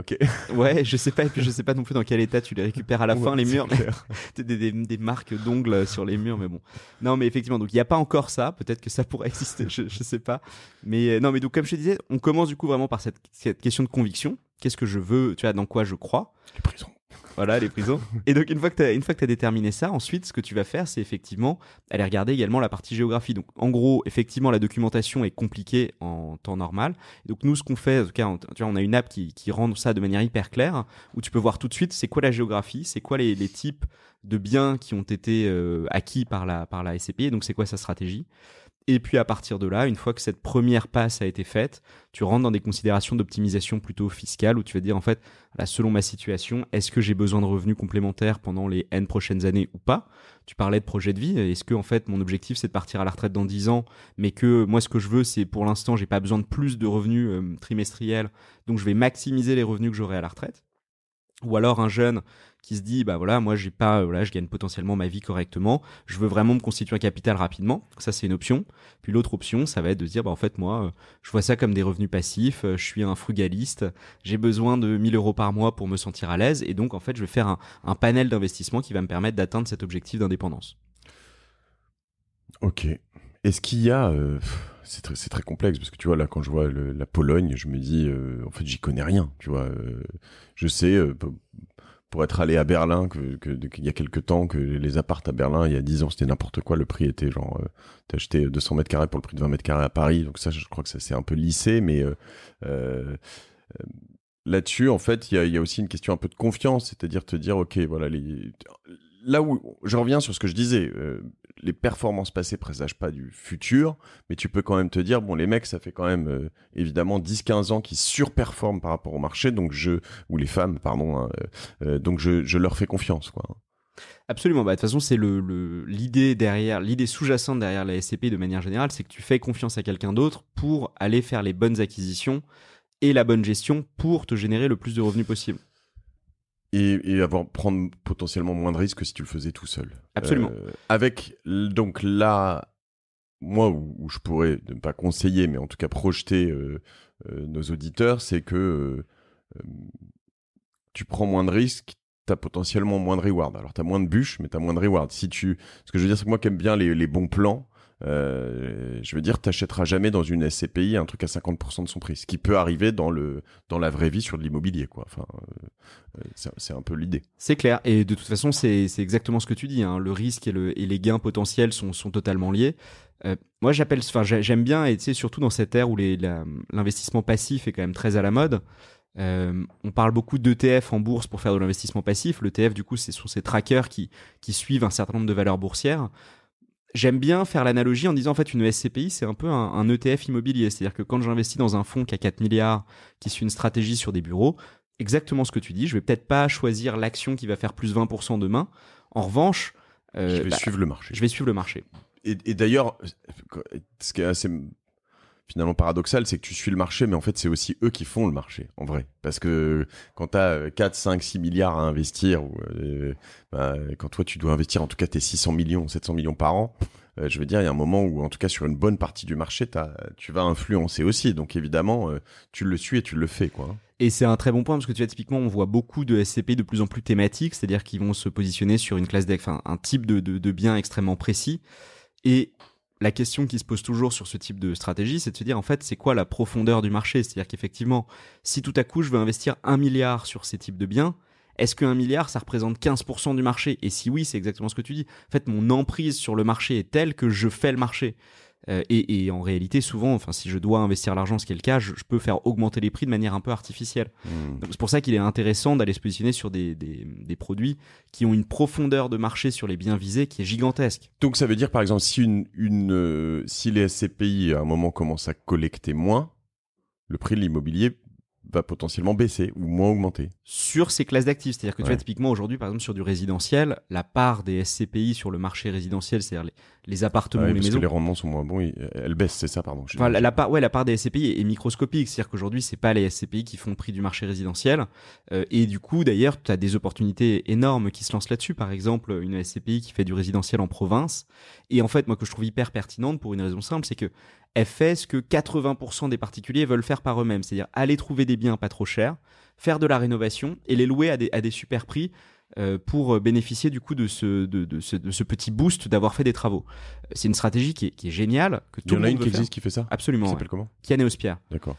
ok. Ouais, je sais pas. Et puis je sais pas non plus dans quel état tu les récupères à la fin, les murs. des, des, des, marques d'ongles sur les murs, mais bon. Non, mais effectivement, donc il n'y a pas encore ça. Peut-être que ça pourrait exister, je, ne sais pas. Mais euh, non, mais donc comme je te disais, on commence du coup vraiment par cette question de conviction qu'est-ce que je veux, tu vois, dans quoi je crois. Les prisons. Voilà, les prisons. Et donc, une fois que tu as, déterminé ça, ensuite, ce que tu vas faire, c'est effectivement aller regarder également la partie géographie. Donc, en gros, effectivement, la documentation est compliquée en temps normal. Donc, nous, ce qu'on fait, en tout cas, on, tu vois, on a une app qui, rend ça de manière hyper claire, où tu peux voir tout de suite c'est quoi la géographie, c'est quoi les, types de biens qui ont été euh, acquis par la, par la donc c'est quoi sa stratégie. Et puis à partir de là, une fois que cette première passe a été faite, tu rentres dans des considérations d'optimisation plutôt fiscale où tu vas dire en fait, là, selon ma situation, est-ce que j'ai besoin de revenus complémentaires pendant les N prochaines années ou pas Tu parlais de projet de vie, est-ce que en fait mon objectif c'est de partir à la retraite dans 10 ans, mais que moi ce que je veux c'est pour l'instant j'ai pas besoin de plus de revenus euh, trimestriels, donc je vais maximiser les revenus que j'aurai à la retraite ou alors un jeune qui se dit bah voilà moi j'ai pas euh, voilà je gagne potentiellement ma vie correctement je veux vraiment me constituer un capital rapidement ça c'est une option puis l'autre option ça va être de dire bah en fait moi euh, je vois ça comme des revenus passifs euh, je suis un frugaliste j'ai besoin de 1000 euros par mois pour me sentir à l'aise et donc en fait je vais faire un, panel d'investissement qui va me permettre d'atteindre cet objectif d'indépendance ok est-ce qu'il y a c'est très, très, complexe parce que tu vois là quand je vois la Pologne je me dis en fait j'y connais rien tu vois je sais pour être allé à Berlin que, y a quelques temps que les appartes à Berlin il y a 10 ans c'était n'importe quoi le prix était genre euh, t'as acheté 200 mètres carrés pour le prix de 20 mètres carrés à Paris donc ça je crois que ça c'est un peu lissé mais euh, euh, là-dessus en fait il y a, aussi une question un peu de confiance c'est-à-dire te dire ok voilà les là où je reviens sur ce que je disais euh, les performances passées présagent pas du futur, mais tu peux quand même te dire, bon, les mecs, ça fait quand même euh, évidemment 10-15 ans qu'ils surperforment par rapport au marché, donc je, ou les femmes, pardon, hein, euh, euh, donc je, leur fais confiance, quoi. Absolument. Bah, de toute façon, c'est le, l'idée derrière, l'idée sous-jacente derrière la SCP de manière générale, c'est que tu fais confiance à quelqu'un d'autre pour aller faire les bonnes acquisitions et la bonne gestion pour te générer le plus de revenus possible et, avoir prendre potentiellement moins de risques si tu le faisais tout seul. Absolument. Euh, avec donc là, moi où, je pourrais ne pas conseiller, mais en tout cas projeter euh, euh, nos auditeurs, c'est que tu prends moins de risques, tu as potentiellement moins de reward. Alors tu as moins de bûches, mais tu as moins de reward. Si ce que je veux dire, c'est que moi qui bien les bons plans, euh, je veux dire, t'achèteras jamais dans une SCPI un truc à 50% de son prix, ce qui peut arriver dans le dans la vraie vie sur de l'immobilier, quoi. Enfin, euh, euh, c'est un peu l'idée. C'est clair. Et de toute façon, c'est exactement ce que tu dis. Hein. Le risque et, les gains potentiels sont, totalement liés. moi, j'appelle, enfin, j'aime bien, et surtout dans cette ère où l'investissement passif est quand même très à la mode. on parle beaucoup d'ETF en bourse pour faire de l'investissement passif. L'ETF, du coup, ce sont ces trackers qui, qui suivent un certain nombre de valeurs boursières j'aime bien faire l'analogie en disant en fait une SCPI c'est un peu un, ETF immobilier, c'est-à-dire que quand j'investis dans un fonds qui a 4 milliards, qui suit une stratégie sur des bureaux, exactement ce que tu dis, je vais peut-être pas choisir l'action qui va faire plus 20% demain. En revanche, euh, je vais bah, suivre le marché. Je vais suivre le marché. Et, et d'ailleurs, ce qui est assez finalement paradoxal, c'est que tu suis le marché, mais en fait, c'est aussi eux qui font le marché, en vrai. Parce que quand tu as 4, 5, 6 milliards à investir, ou euh, bah, quand toi, tu dois investir en tout cas tes 600 millions, 700 millions par an, euh, je veux dire, il y a un moment où, en tout cas, sur une bonne partie du marché, tu vas influencer aussi. Donc, évidemment, euh, tu le suis et tu le fais, quoi. Et c'est un très bon point parce que tu vois, typiquement, on voit beaucoup de SCP de plus en plus thématiques, c'est-à-dire qu'ils vont se positionner sur une classe d'actifs, un type de, de, de bien extrêmement précis. Et la question qui se pose toujours sur ce type de stratégie, c'est de se dire en fait, c'est quoi la profondeur du marché C'est-à-dire qu'effectivement, si tout à coup je veux investir un milliard sur ces types de biens, est-ce qu'un milliard, ça représente 15% du marché Et si oui, c'est exactement ce que tu dis. En fait, mon emprise sur le marché est telle que je fais le marché. Euh, et, en réalité, souvent, si je dois investir l'argent, ce qui est le cas, je, peux faire augmenter les prix de manière un peu artificielle. Hmm. C'est pour ça qu'il est intéressant d'aller se positionner sur des, produits qui ont une profondeur de marché sur les biens visés qui est gigantesque. Donc ça veut dire, par exemple, si, une, euh, si les SCPI à un moment commencent à collecter moins, le prix de l'immobilier va potentiellement baisser ou moins augmenter. Sur ces classes d'actifs, c'est-à-dire que tu vois typiquement aujourd'hui, par exemple sur du résidentiel, la part des SCPI sur le marché résidentiel, c'est-à-dire les, appartements, mais oui, parce que les rendements sont moins bons, euh, elles baissent, c'est ça, pardon. Enfin, la, part, ouais, la part des SCPI est, microscopique, c'est-à-dire qu'aujourd'hui c'est pas les SCPI qui font le prix du marché résidentiel, euh, et du coup d'ailleurs tu as des opportunités énormes qui se lancent là-dessus, par exemple une SCPI qui fait du résidentiel en province, et en fait moi que je trouve hyper pertinente pour une raison simple, c'est que elle fait ce que 80% des particuliers veulent faire par eux-mêmes, c'est-à-dire aller trouver des biens pas trop chers, faire de la rénovation et les louer à des, super prix euh, pour euh, bénéficier du coup de ce, petit boost d'avoir fait des travaux. Euh, c'est une stratégie qui est, géniale. Que tout Il y en a une qui existe qui fait ça Absolument. Qui s'appelle comment D'accord.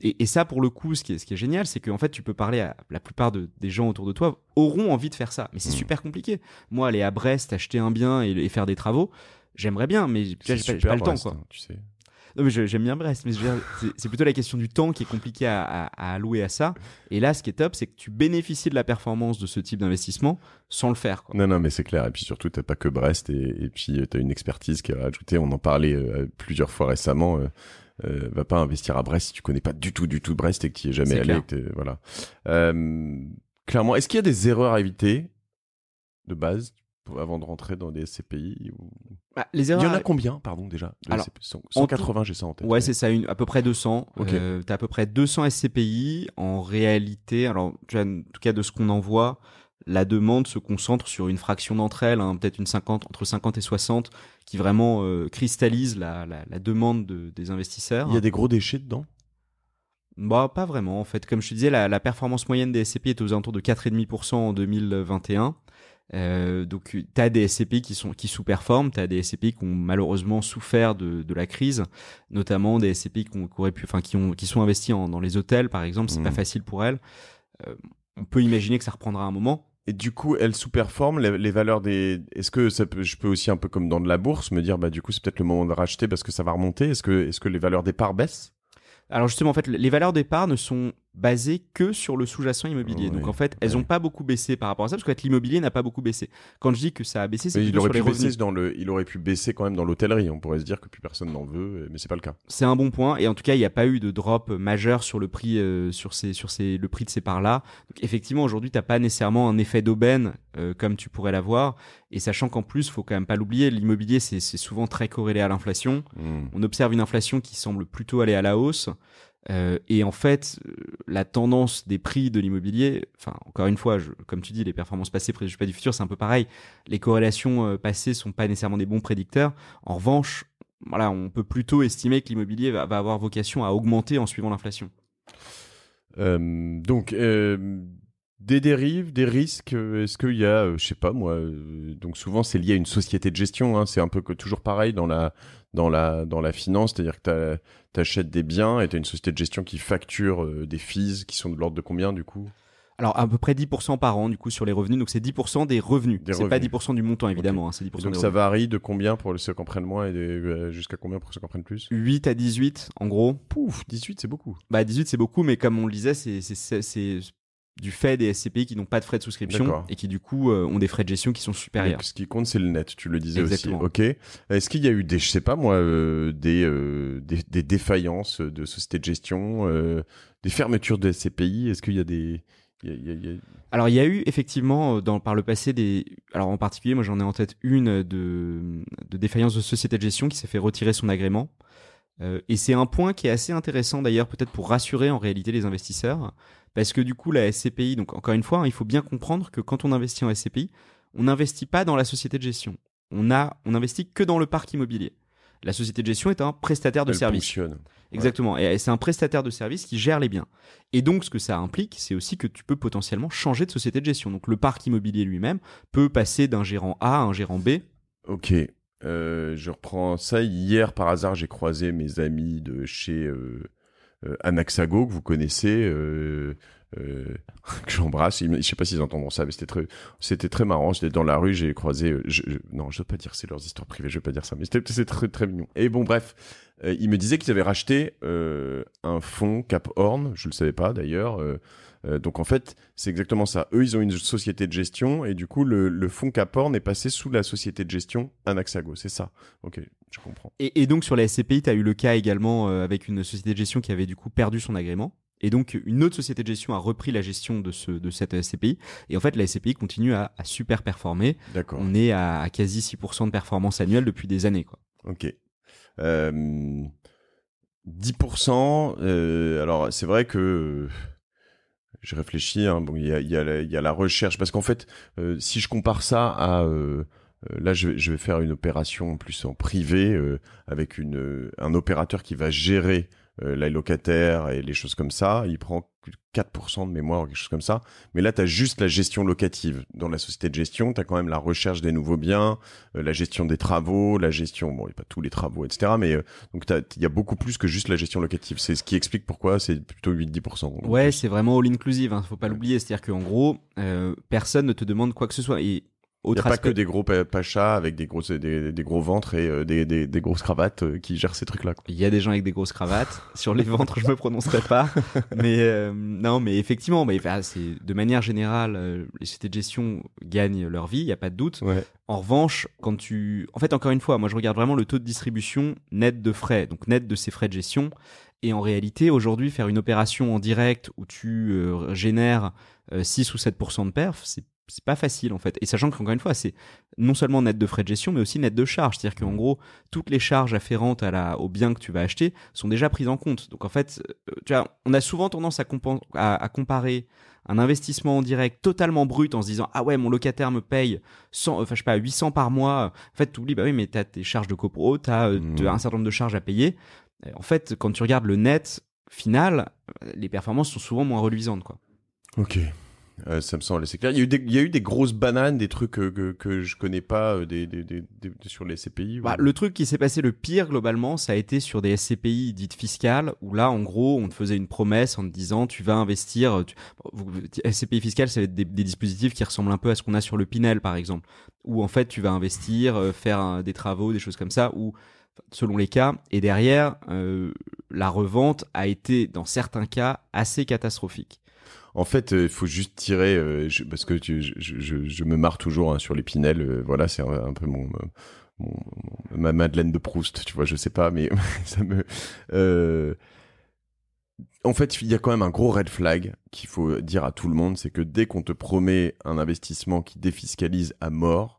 et, ça, pour le coup, ce qui est, génial, c'est qu'en fait, tu peux parler à la plupart des gens autour de toi auront envie de faire ça. Mais c'est hmm. super compliqué. Moi, aller à Brest, acheter un bien et, faire des travaux, j'aimerais bien, mais je pas, pas, le temps. Hein, tu sais. Non, mais j'aime bien Brest, mais c'est plutôt la question du temps qui est compliquée à, à, à, allouer à ça. Et là, ce qui est top, c'est que tu bénéficies de la performance de ce type d'investissement sans le faire. Non, non, mais c'est clair. Et puis surtout, t'as pas que Brest, et, et puis euh, t'as une expertise qui est rajoutée. On en parlait euh, plusieurs fois récemment. Euh, euh... va pas investir à Brest si tu connais pas du tout du tout Brest et que tu n'y es jamais allé. voilà. clairement, est-ce qu'il y a des erreurs à éviter de base avant de rentrer dans des SCPI les bah, Il y en a combien, pardon, déjà 180, j'ai ça en tête. Ouais, c'est ça, une, à peu près 200. tu as à peu près 200 SCPI. En réalité, alors, en tout cas, de ce qu'on en voit, la demande se concentre sur une fraction d'entre elles, hein, peut-être une 50, entre 50 et 60, qui vraiment euh, cristallise la, demande des investisseurs. Il y a des gros déchets dedans bah, pas vraiment, en fait. Comme je te disais, la, la performance moyenne des SCPI est aux alentours de 4,5% en 2021. Euh, donc tu as des SCP qui sont qui sous-performent, tu as des SCP qui ont malheureusement souffert de, la crise, notamment des SCP qui, qui ont qui sont investis dans les hôtels par exemple, c'est pas mmh. facile pour elles. Euh, on peut imaginer que ça reprendra un moment. Et du coup, elles sous-performent les, valeurs des. Est-ce que ça je peux aussi un peu comme dans de la bourse me dire bah du coup c'est peut-être le moment de racheter parce que ça va remonter. Est-ce que est que les valeurs des parts baissent alors justement, en fait, les valeurs des parts ne sont basé que sur le sous-jacent immobilier. Donc en fait, elles ont pas beaucoup baissé par rapport à ça, parce qu'en l'immobilier n'a pas beaucoup baissé. Quand je dis que ça a baissé, c'est il sur les revenus. dans le, il aurait pu baisser quand même dans l'hôtellerie. On pourrait se dire que plus personne n'en veut, mais c'est pas le cas. C'est un bon point, et en tout cas, il n'y a pas eu de drop majeur sur le prix, euh, sur ces, sur le prix de ces parts-là. Effectivement, aujourd'hui, t'as pas nécessairement un effet d'aubaine euh, comme tu pourrais l'avoir, et sachant qu'en plus, faut quand même pas l'oublier, l'immobilier c'est souvent très corrélé à l'inflation. Hmm. On observe une inflation qui semble plutôt aller à la hausse. Euh, et en fait, euh, la tendance des prix de l'immobilier, enfin encore une fois, je, comme tu dis, les performances passées préjugent pas du futur, c'est un peu pareil. Les corrélations euh, passées sont pas nécessairement des bons prédicteurs. En revanche, voilà, on peut plutôt estimer que l'immobilier va, avoir vocation à augmenter en suivant l'inflation. Euh, donc des dérives, des risques, euh, est-ce qu'il y a, euh, je sais pas moi, euh, donc souvent c'est lié à une société de gestion, hein, c'est un peu que toujours pareil dans la, dans la, dans la finance, c'est-à-dire que tu achètes des biens et tu as une société de gestion qui facture des fees qui sont de l'ordre de combien du coup alors à peu près 10% par an du coup sur les revenus, donc c'est 10% des revenus. C'est pas 10% du montant évidemment, 10 hein, donc ça varie de combien pour ceux qui en prennent moins et jusqu'à combien pour ceux qui en prennent plus 8 à 18 en gros. Pouf, 18 c'est beaucoup. Bah 18 c'est beaucoup, mais comme on le disait, c'est du fait des SCPI qui n'ont pas de frais de souscription et qui du coup euh, ont des frais de gestion qui sont supérieurs. ce qui compte c'est le net, tu le disais aussi. OK. Est-ce qu'il y a eu des je sais pas moi euh, euh, des, des, défaillances de sociétés de gestion, des fermetures de SCPI, est-ce qu'il y a des Alors il y a eu effectivement par le passé des... Alors en particulier moi j'en ai en tête une de, de défaillance de société de gestion qui s'est fait retirer son agrément. et c'est un point qui est assez intéressant d'ailleurs peut-être pour rassurer en réalité les investisseurs. Parce que du coup, la SCPI, donc encore une fois, hein, il faut bien comprendre que quand on investit en SCPI, on n'investit pas dans la société de gestion. On a, on investit que dans le parc immobilier. La société de gestion est un prestataire de service. Exactement. Et c'est un prestataire de service qui gère les biens. Et donc, ce que ça implique, c'est aussi que tu peux potentiellement changer de société de gestion. Donc, le parc immobilier lui-même peut passer d'un gérant A à un gérant B. Ok. Euh, je reprends ça. Hier, par hasard, j'ai croisé mes amis de chez euh, euh, Anaxago que vous connaissez. Euh, euh, que j'embrasse. Je sais pas s'ils entendront ça, mais c'était très, c'était très marrant. J'étais dans la rue, j'ai croisé. Non, je, non, je veux pas dire c'est leurs histoires privées, je ne veux pas dire ça, mais c'était, très, très mignon. Et bon, bref, il me disait qu'ils avait racheté un fonds Cap Horn. Je ne le savais pas d'ailleurs. Euh, donc en fait, c'est exactement ça. Eux, ils ont une société de gestion et du coup, le, fonds Caporn est passé sous la société de gestion Anaxago. C'est ça. Ok, je comprends. Et, donc sur la SCPI, tu as eu le cas également euh, avec une société de gestion qui avait du coup perdu son agrément. Et donc, une autre société de gestion a repris la gestion de, ce, de cette SCPI. Et en fait, la SCPI continue à, super performer. D'accord. On est à, quasi 6% de performance annuelle depuis des années. Quoi. Ok. 10%, euh, alors c'est vrai que je réfléchis. Hein. bon, il y a, la recherche parce qu'en fait, euh, si je compare ça à euh, euh, Là, je vais, je vais, faire une opération plus en privé avec une, un opérateur qui va gérer euh, la locataire et les choses comme ça. Il prend 4% de mémoire ou quelque chose comme ça. Mais là, tu as juste la gestion locative. Dans la société de gestion, tu as quand même la recherche des nouveaux biens, euh, la gestion des travaux, la gestion, bon, il n'y a pas tous les travaux, etc. Mais euh, donc, il y a beaucoup plus que juste la gestion locative. C'est ce qui explique pourquoi c'est plutôt 8-10%. Ouais, c'est vraiment all inclusive, hein, faut pas l'oublier. C'est-à-dire qu'en gros, personne ne te demande quoi que ce soit. Et il n'y a pas que des gros pachas avec des gros, des, des gros ventres et euh, des, des, grosses cravates euh, qui gèrent ces trucs-là. Il y a des gens avec des grosses cravates. Sur les ventres, je me prononcerai pas. Mais euh, non, mais effectivement, c'est de manière générale, les sociétés de gestion gagnent leur vie, il n'y a pas de doute. En revanche, quand tu... En fait, encore une fois, moi, je regarde vraiment le taux de distribution net de frais, donc net de ces frais de gestion. Et en réalité, aujourd'hui, faire une opération en direct où tu génères 6 ou 7% de perf, c'est c'est pas facile en fait. Et sachant qu'encore une fois, c'est non seulement net de frais de gestion, mais aussi net de charges. C'est-à-dire qu'en mm. gros, toutes les charges afférentes à la, au bien que tu vas acheter sont déjà prises en compte. Donc en fait, euh, tu vois, on a souvent tendance à, comparer un investissement en direct totalement brut en se disant ah ouais mon locataire me paye 100 enfin je sais pas 800 par mois en fait tu oublies bah oui mais tu tes charges de copro tu as, euh, mm. un certain nombre de charges à payer en fait quand tu regardes le net final les performances sont souvent moins reluisantes quoi. OK euh, ça me semble assez clair. Il y, a eu des, grosses bananes, des trucs que, je ne je connais pas euh, sur les SCPI. Bah, le truc qui s'est passé le pire globalement, ça a été sur des SCPI dites fiscales, où là en gros on te faisait une promesse en te disant tu vas investir. Euh, SCPI fiscales, ça des, dispositifs qui ressemblent un peu à ce qu'on a sur le Pinel par exemple, où en fait tu vas investir, faire des travaux, des choses comme ça, ou selon les cas, et derrière la revente a été dans certains cas assez catastrophique. En fait, il euh, faut juste tirer, euh, parce que je, me marre toujours hein, sur l'épinel. Euh, voilà, c'est un, peu mon, ma Madeleine de Proust, tu vois, je sais pas, mais ça me. En fait, il y a quand même un gros red flag qu'il faut dire à tout le monde, c'est que dès qu'on te promet un investissement qui défiscalise à mort,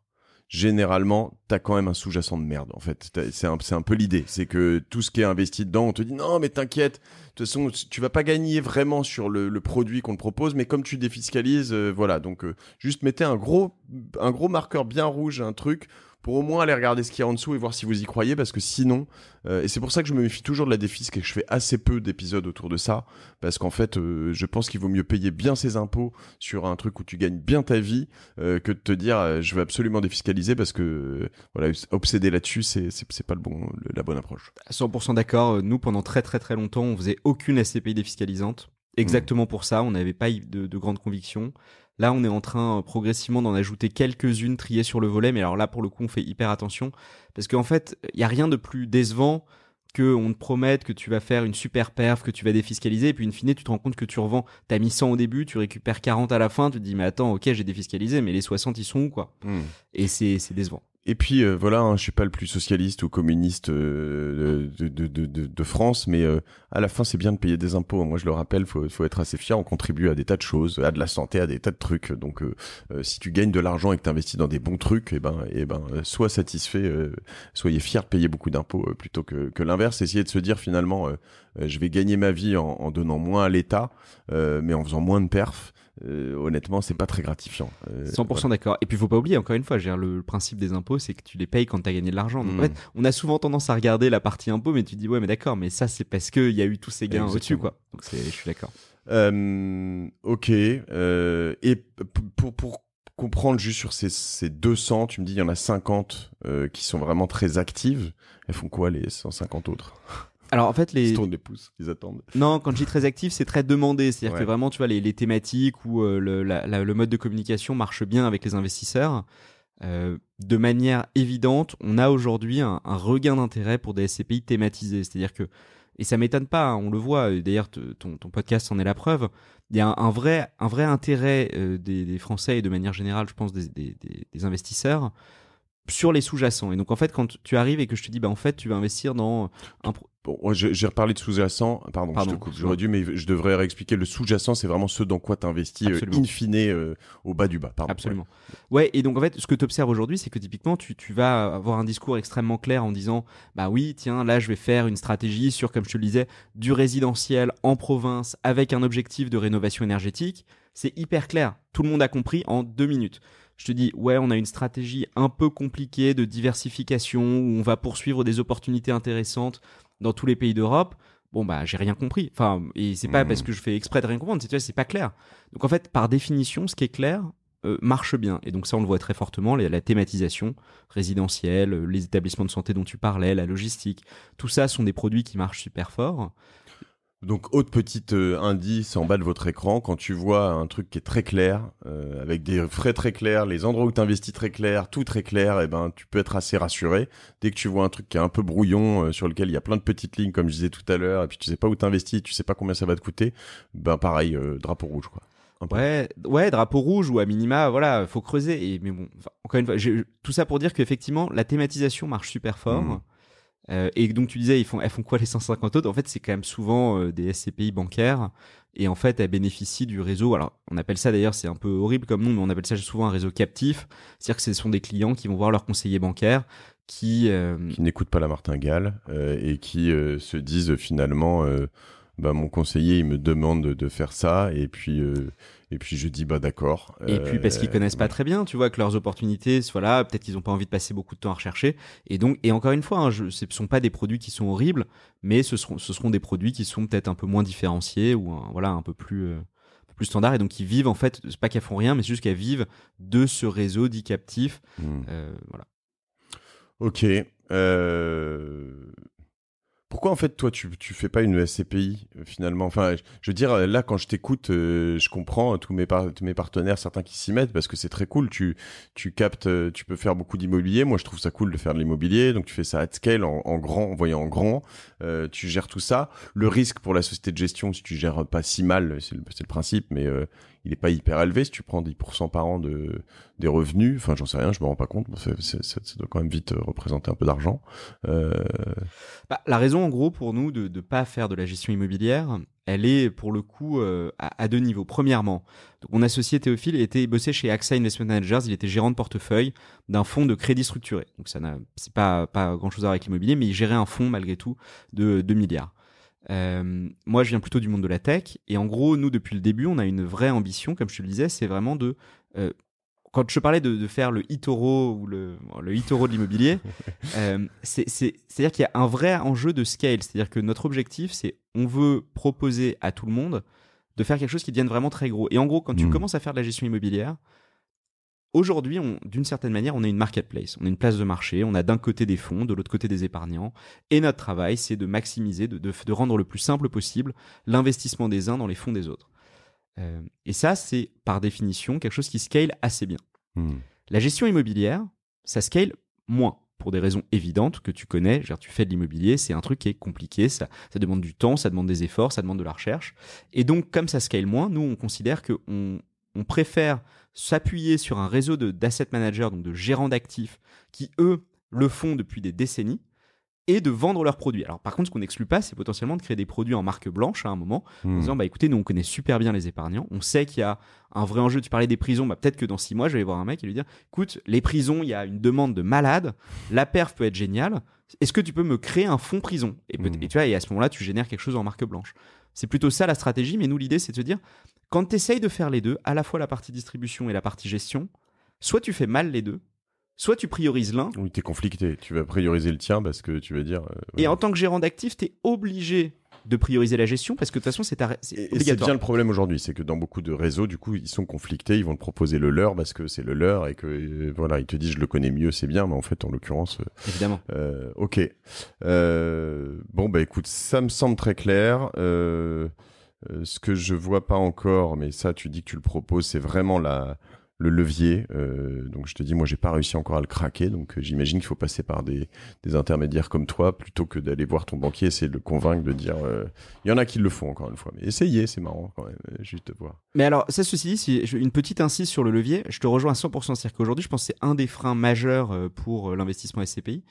généralement, t'as quand même un sous-jacent de merde, en fait. C'est un, peu l'idée. C'est que tout ce qui est investi dedans, on te dit non, mais t'inquiète. De toute façon, tu vas pas gagner vraiment sur le, produit qu'on te propose, mais comme tu défiscalises, euh, voilà. Donc, euh, juste mettez un gros, un gros marqueur bien rouge, un truc pour au moins aller regarder ce qu'il y a en dessous et voir si vous y croyez, parce que sinon, euh, et c'est pour ça que je me méfie toujours de la défisque et que je fais assez peu d'épisodes autour de ça, parce qu'en fait, euh, je pense qu'il vaut mieux payer bien ses impôts sur un truc où tu gagnes bien ta vie euh, que de te dire je veux absolument défiscaliser, parce que voilà, obséder là-dessus, c'est, pas le bon, la bonne approche. 100% d'accord, nous pendant très très très longtemps, on faisait aucune SCPI défiscalisante. Mmh. Exactement pour ça, on n'avait pas de, de grande conviction. Là, on est en train euh, progressivement d'en ajouter quelques-unes triées sur le volet, mais alors là, pour le coup, on fait hyper attention parce qu'en fait, il y a rien de plus décevant que on te promette que tu vas faire une super perf, que tu vas défiscaliser, et puis in fine, tu te rends compte que tu revends. as mis 100 au début, tu récupères 40 à la fin, tu te dis, mais attends, ok, j'ai défiscalisé, mais les 60, ils sont où, quoi? Hmm. Et c'est décevant. Et puis euh, voilà, hein, je suis pas le plus socialiste ou communiste euh, de, France, mais euh, à la fin c'est bien de payer des impôts. Moi je le rappelle, faut, faut être assez fier. On contribue à des tas de choses, à de la santé, à des tas de trucs. Donc si tu gagnes de l'argent et que tu investis dans des bons trucs, eh ben eh ben sois satisfait, soyez fier de payer beaucoup d'impôts plutôt que, l'inverse. Essayez de se dire finalement, je vais gagner ma vie en, en donnant moins à l'État, mais en faisant moins de perf. Euh, honnêtement, c'est pas très gratifiant. 100% euh, d'accord. Et puis, faut pas oublier, encore une fois, le, principe des impôts, c'est que tu les payes quand tu as gagné de l'argent. Hmm. on a souvent tendance à regarder la partie impôts, mais tu dis, ouais, mais d'accord, mais ça, c'est parce qu'il y a eu tous ces gains au-dessus, quoi. Donc, je suis d'accord. Euh, ok. et pour, comprendre juste sur ces, ces 200, tu me dis, il y en a 50 qui sont vraiment très actives. Elles font quoi les 150 autres alors en fait les. Ils des pouces, ils attendent. Non, quand je dis très actif, c'est très demandé. C'est-à-dire que vraiment, tu vois, les, thématiques ou euh, le, mode de communication marche bien avec les investisseurs. Euh, de manière évidente, on a aujourd'hui un, regain d'intérêt pour des SCPI thématisés. C'est-à-dire que, et ça m'étonne pas, hein, on le voit. D'ailleurs, ton, podcast en est la preuve. Il y a un, vrai, intérêt euh, des, Français et de manière générale, je pense, des, investisseurs sur les sous-jacents. Et donc en fait, quand tu arrives et que je te dis, bah en fait, tu vas investir dans un, Bon, j'ai reparlé de sous-jacent. Pardon, je te coupe. J'aurais dû, mais je devrais réexpliquer. Le sous-jacent, c'est vraiment ce dans quoi tu investis euh, in fine euh, au bas du bas. Absolument. Ouais. et donc en fait, ce que tu observes aujourd'hui, c'est que typiquement, tu, tu, vas avoir un discours extrêmement clair en disant Bah oui, tiens, là, je vais faire une stratégie sur, comme je te le disais, du résidentiel en province avec un objectif de rénovation énergétique. C'est hyper clair. Tout le monde a compris en deux minutes je te dis ouais on a une stratégie un peu compliquée de diversification où on va poursuivre des opportunités intéressantes dans tous les pays d'Europe, bon bah j'ai rien compris. Enfin, et c'est pas parce mm. que je fais exprès de rien comprendre, c'est pas clair. Donc en fait, par définition, ce qui est clair euh, marche bien. Et donc ça, on le voit très fortement, la thématisation résidentielle, euh, les établissements de santé dont tu parlais, la logistique, tout ça sont des produits qui marchent super fort. Donc, autre petit euh, indice en bas de votre écran, quand tu vois un truc qui est très clair, euh, avec des frais très clairs, les endroits où tu investis très clairs, tout très clair, eh ben, tu peux être assez rassuré. Dès que tu vois un truc qui est un peu brouillon, euh, sur lequel il y a plein de petites lignes, comme je disais tout à l'heure, et puis tu sais pas où t'investis, tu sais pas combien ça va te coûter, ben, pareil, drapeau rouge, quoi. Ouais, ouais, drapeau rouge ou à minima, voilà, faut creuser. Et, mais bon, encore une fois, tout ça pour dire qu'effectivement, la thématisation marche super fort. Mmh. Euh, et donc tu disais, ils font, elles font quoi les 150 autres En fait, c'est quand même souvent euh, des SCPI bancaires. Et en fait, elles bénéficient du réseau. Alors, on appelle ça d'ailleurs, c'est un peu horrible comme nom, mais on appelle ça souvent un réseau captif. C'est-à-dire que ce sont des clients qui vont voir leur conseiller bancaire qui... Euh, qui n'écoutent pas la martingale et qui se disent finalement, bah, mon conseiller, il me demande de faire ça. Et puis... Et puis je dis bah d'accord. et puis euh, parce qu'ils connaissent pas très bien, tu vois, que leurs opportunités, voilà, peut-être qu'ils ont pas envie de passer beaucoup de temps à rechercher. Et donc, et encore une fois, hein, ce ne sont pas des produits qui sont horribles, mais ce seront, ce seront des produits qui sont peut-être un peu moins différenciés ou un, voilà un peu plus. Euh, plus standard et donc ils vivent en fait, c'est pas qu'elles font rien, mais juste qu'elles vivent de ce réseau dit captif. Mmh. Euh, voilà. Ok. Euh, pourquoi en fait toi tu tu fais pas une SCPI euh, finalement Enfin, je veux dire euh, là quand je t'écoute, euh, je comprends tous mes partenaires, certains qui s'y mettent parce que c'est très cool. Tu tu captes, tu peux faire beaucoup d'immobilier. Moi je trouve ça cool de faire de l'immobilier, donc tu fais ça à scale en, grand, en voyant en grand. tu gères tout ça. Le risque pour la société de gestion si tu gères pas si mal, c'est le, principe, mais il n'est pas hyper élevé. Si tu prends 10% par an de, des revenus, enfin, j'en sais rien, je me rends pas compte. ça, doit quand même vite euh, représenter un peu d'argent. Euh, bah, la raison, en gros, pour nous de ne pas faire de la gestion immobilière, elle est pour le coup euh, à, deux niveaux. Premièrement, mon associé Théophile était bossé chez AXA Investment Managers, il était gérant de portefeuille d'un fonds de crédit structuré. Donc ça n'a pas pas grand-chose à voir avec l'immobilier mais il gérait un fonds malgré tout de 2 milliards. Euh, moi, je viens plutôt du monde de la tech. Et en gros, nous, depuis le début, on a une vraie ambition, comme je te le disais, c'est vraiment de. Euh, quand je parlais de, faire le e ou le, le de l'immobilier, euh, c'est-à-dire qu'il y a un vrai enjeu de scale. C'est-à-dire que notre objectif, c'est on veut proposer à tout le monde de faire quelque chose qui devienne vraiment très gros. Et en gros, quand tu hmm. commences à faire de la gestion immobilière, Aujourd'hui, d'une certaine manière, on est une marketplace, on est une place de marché, on a d'un côté des fonds, de l'autre côté des épargnants, et notre travail, c'est de maximiser, de, rendre le plus simple possible l'investissement des uns dans les fonds des autres. Euh, et ça, c'est par définition quelque chose qui scale assez bien. Hmm. La gestion immobilière, ça scale moins pour des raisons évidentes que tu connais. Genre, tu fais de l'immobilier, c'est un truc qui est compliqué, ça, ça demande du temps, ça demande des efforts, ça demande de la recherche. Et donc, comme ça scale moins, nous, on considère qu'on on préfère s'appuyer sur un réseau d'asset managers, donc de gérants d'actifs, qui eux le font depuis des décennies, et de vendre leurs produits. Alors par contre, ce qu'on n'exclut pas, c'est potentiellement de créer des produits en marque blanche hein, à un moment, en hmm. disant, bah écoutez, nous on connaît super bien les épargnants, on sait qu'il y a un vrai enjeu, tu parlais des prisons, bah peut-être que dans six mois, je vais voir un mec et lui dire, écoute, les prisons, il y a une demande de malade, la perf peut être géniale, est-ce que tu peux me créer un fonds prison hmm. et, tu vois, et à ce moment-là, tu génères quelque chose en marque blanche. C'est plutôt ça la stratégie, mais nous, l'idée, c'est de se dire, quand tu essayes de faire les deux, à la fois la partie distribution et la partie gestion, soit tu fais mal les deux, soit tu priorises l'un. Oui, es conflicté. Tu vas prioriser le tien parce que tu vas dire. Euh, et en tant que gérant d'actifs, tu es obligé de prioriser la gestion parce que de toute façon c'est C'est bien le problème aujourd'hui, c'est que dans beaucoup de réseaux, du coup, ils sont conflictés, ils vont te proposer le leur parce que c'est le leur et que euh, voilà, il te disent je le connais mieux, c'est bien, mais en fait en l'occurrence. Euh, Évidemment. Euh, ok. bon bah écoute, ça me semble très clair. ce que je vois pas encore, mais ça tu dis que tu le proposes, c'est vraiment la le levier. Euh, donc je te dis, moi, j'ai pas réussi encore à le craquer. Donc euh, j'imagine qu'il faut passer par des, des, intermédiaires comme toi plutôt que d'aller voir ton banquier, essayer de le convaincre de dire. Euh, il y en a qui le font encore une fois, mais essayez, c'est marrant quand même, juste voir. Mais alors, ça, ceci dit, si une petite incise sur le levier, je te rejoins à 100%. C'est-à-dire qu'aujourd'hui, je pense c'est un des freins majeurs pour l'investissement SCPI.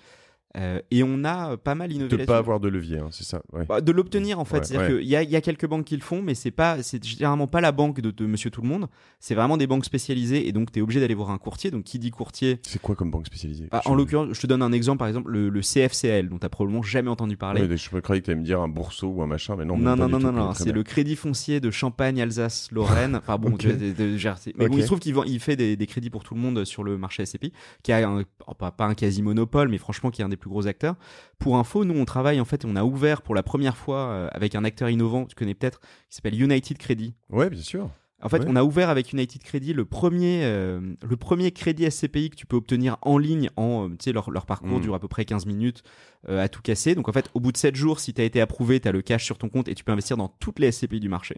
Euh, et on a euh, pas mal innové. De pas avoir de levier, hein, c'est ça. Bah, de l'obtenir en fait, c'est-à-dire qu'il y a, y a, quelques banques qui le font, mais c'est pas, c'est généralement pas la banque de, Monsieur Tout le Monde. C'est vraiment des banques spécialisées, et donc tu es obligé d'aller voir un courtier. Donc qui dit courtier C'est quoi comme banque spécialisée ah, En l'occurrence, je te donne un exemple, par exemple le, CFCL, dont tu probablement jamais entendu parler. je croyais que tu me dire un bourseau ou un machin, mais non. Non, non, non, non, c'est le Crédit Foncier de Champagne, Alsace, Lorraine. enfin bon, mais bon, il se trouve qu'il fait des, crédits pour tout le monde sur le marché SCPI, qui a oh, pas, un quasi monopole, mais franchement qui est un les plus gros acteurs. Pour info, nous, on travaille en fait, on a ouvert pour la première fois euh, avec un acteur innovant, tu connais peut-être, qui s'appelle United Credit. Ouais, bien sûr. En fait, on a ouvert avec United Credit le premier, euh, le premier crédit SCPI que tu peux obtenir en ligne. En, euh, leur, leur parcours mm. dure à peu près 15 minutes à tout casser. Donc, en fait, au bout de 7 jours, si tu as été approuvé, tu as le cash sur ton compte et tu peux investir dans toutes les SCPI du marché.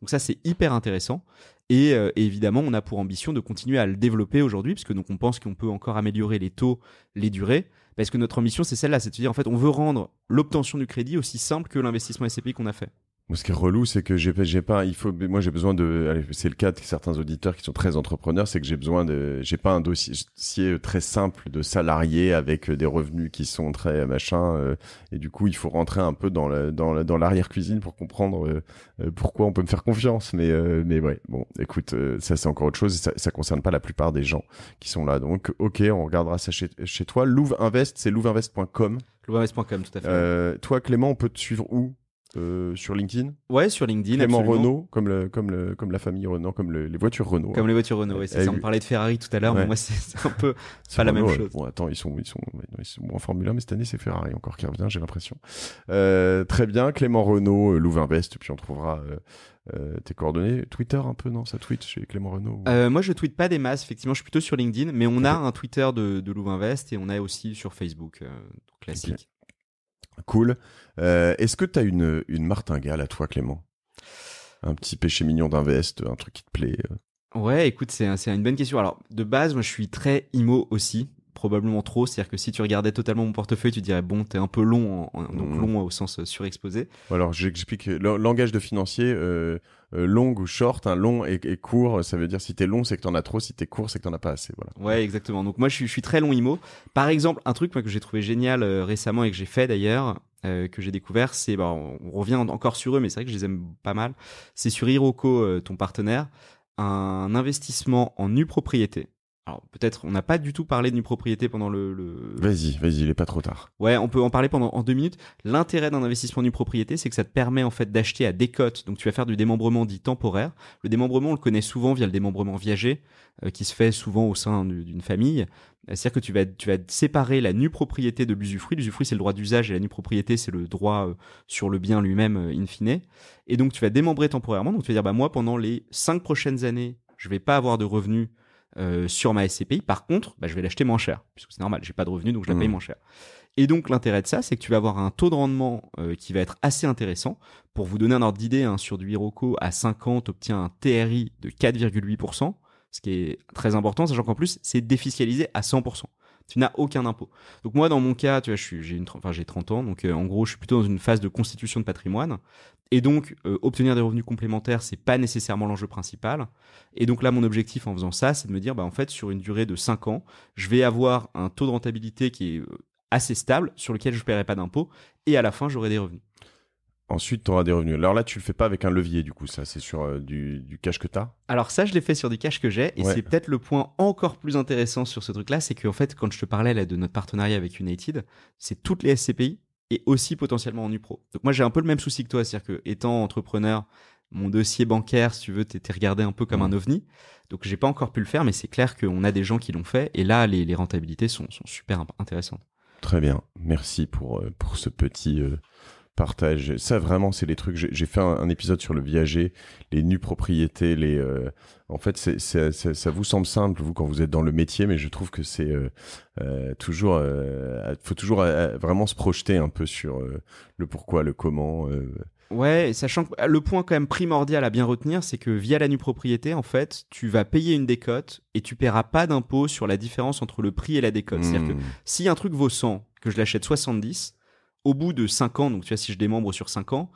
Donc, ça, c'est hyper intéressant. Et, et, évidemment, on a pour ambition de continuer à le développer aujourd'hui, puisque donc on pense qu'on peut encore améliorer les taux, les durées, parce que notre mission, c'est celle-là, c'est de dire, en fait, on veut rendre l'obtention du crédit aussi simple que l'investissement SCPI qu'on a fait. Ce qui est relou, c'est que j'ai, pas, il faut, moi j'ai besoin de, c'est le cas de certains auditeurs qui sont très entrepreneurs, c'est que j'ai besoin de, j'ai pas un dossier très simple de salarié avec euh, des revenus qui sont très machin, euh, et du coup il faut rentrer un peu dans la, dans dans l'arrière cuisine pour comprendre euh, pourquoi on peut me faire confiance, mais, mais ouais, bon, écoute, ça c'est encore autre chose, ça, ça concerne pas la plupart des gens qui sont là, donc ok, on regardera ça chez, toi. Louve Invest, c'est louveinvest.com. Louveinvest.com, tout à fait. toi Clément, on peut te suivre où euh, sur LinkedIn Ouais, sur LinkedIn. Clément Renault, comme, le, comme, le, comme la famille Renault, comme les voitures Renault. Hein. Comme les voitures Renault, c'est eh ça. On parlait de Ferrari tout à l'heure, mais moi, c'est un peu pas la même chose. Bon, attends, ils sont, ils, sont, ils sont en Formule 1, mais cette année, c'est Ferrari encore qui revient, j'ai l'impression. Euh, très bien, Clément Renault, euh, Louvain puis on trouvera. Euh, tes coordonnées. Twitter un peu, non Ça tweet chez Clément Renault euh, Moi, je tweete pas des masses, effectivement. Je suis plutôt sur LinkedIn, mais on a un Twitter de, de Louvain et on a aussi sur Facebook, euh, classique. Cool. Euh, est-ce que tu as une, une martingale à toi, Clément Un petit péché mignon d'invest, un truc qui te plaît euh. Ouais, écoute, c'est une bonne question. Alors, de base, moi, je suis très IMO aussi probablement trop. C'est-à-dire que si tu regardais totalement mon portefeuille, tu dirais bon, t'es un peu long, donc mmh. long au sens surexposé. Alors j'explique. Le langage de financier, euh, euh, longue ou short. Un hein, long et, court, ça veut dire si t'es long, c'est que t'en as trop. Si t'es court, c'est que t'en as pas assez. Voilà. Ouais, exactement. Donc moi, je suis, très long IMO. Par exemple, un truc moi, que j'ai trouvé génial euh, récemment et que j'ai fait d'ailleurs, euh, que j'ai découvert, c'est, bah, on, revient encore sur eux, mais c'est vrai que je les aime pas mal. C'est sur Hiroko ton partenaire, un investissement en nue propriété alors peut-être on n'a pas du tout parlé de nu propriété pendant le. Vas-y, vas-y, il est pas trop tard. Ouais, on peut en parler pendant en deux minutes. L'intérêt d'un investissement nu propriété, c'est que ça te permet en fait d'acheter à des Donc tu vas faire du démembrement dit temporaire. Le démembrement, on le connaît souvent via le démembrement viager, euh, qui se fait souvent au sein d'une famille. Euh, c'est-à-dire que tu vas, tu vas séparer la nue propriété de l'usufruit. L'usufruit, c'est le droit d'usage et la nue propriété, c'est le droit euh, sur le bien lui-même, in fine. Et donc, tu vas démembrer temporairement. Donc, tu vas dire, bah, moi, pendant les cinq prochaines années, je vais pas avoir de revenus euh, sur ma SCPI. Par contre, bah, je vais l'acheter moins cher, puisque c'est normal, j'ai pas de revenus, donc je la paye hmm. moins cher. Et donc l'intérêt de ça, c'est que tu vas avoir un taux de rendement euh, qui va être assez intéressant. Pour vous donner un ordre d'idée, hein, sur du Hiroko à 50, obtient un TRI de 4,8%, ce qui est très important, sachant qu'en plus, c'est défiscalisé à 100% tu n'as aucun impôt. Donc moi, dans mon cas, tu vois, j'ai enfin, 30 ans, donc euh, en gros, je suis plutôt dans une phase de constitution de patrimoine. Et donc, euh, obtenir des revenus complémentaires, c'est pas nécessairement l'enjeu principal. Et donc là, mon objectif en faisant ça, c'est de me dire, bah, en fait, sur une durée de 5 ans, je vais avoir un taux de rentabilité qui est euh, assez stable, sur lequel je ne paierai pas d'impôt et à la fin, j'aurai des revenus. Ensuite, tu auras des revenus. Alors là, tu le fais pas avec un levier, du coup, ça, c'est sur euh, du, du, cash que tu as Alors ça, je l'ai fait sur du cash que j'ai, et c'est peut-être le point encore plus intéressant sur ce truc-là, c'est qu'en fait, quand je te parlais là, de notre partenariat avec United, c'est toutes les SCPI et aussi potentiellement en UPRO. Donc moi, j'ai un peu le même souci que toi, c'est-à-dire que étant entrepreneur, mon dossier bancaire, si tu veux, t'es regardé un peu comme un ovni. Donc j'ai pas encore pu le faire, mais c'est clair qu'on a des gens qui l'ont fait, et là, les, rentabilités sont, super intéressantes. Très bien, merci pour, euh, pour ce petit... Euh, partage. Ça, vraiment, c'est les trucs. J'ai fait un, épisode sur le viager, les nues propriétés, les. Euh, en fait, c'est ça vous semble simple vous quand vous êtes dans le métier, mais je trouve que c'est euh, euh, toujours... Il toujours. faut toujours vraiment se projeter un peu sur le pourquoi, le comment. Ouais, sachant que le point quand même primordial à bien retenir, c'est que via la nue propriété, en fait, tu vas payer une décote et tu paieras pas d'impôt sur la différence entre le prix et la décote. C'est-à-dire que mmh. si un truc vaut 100, que je l'achète 70, au bout de 5 ans, donc tu vois, si je démembre sur 5 ans,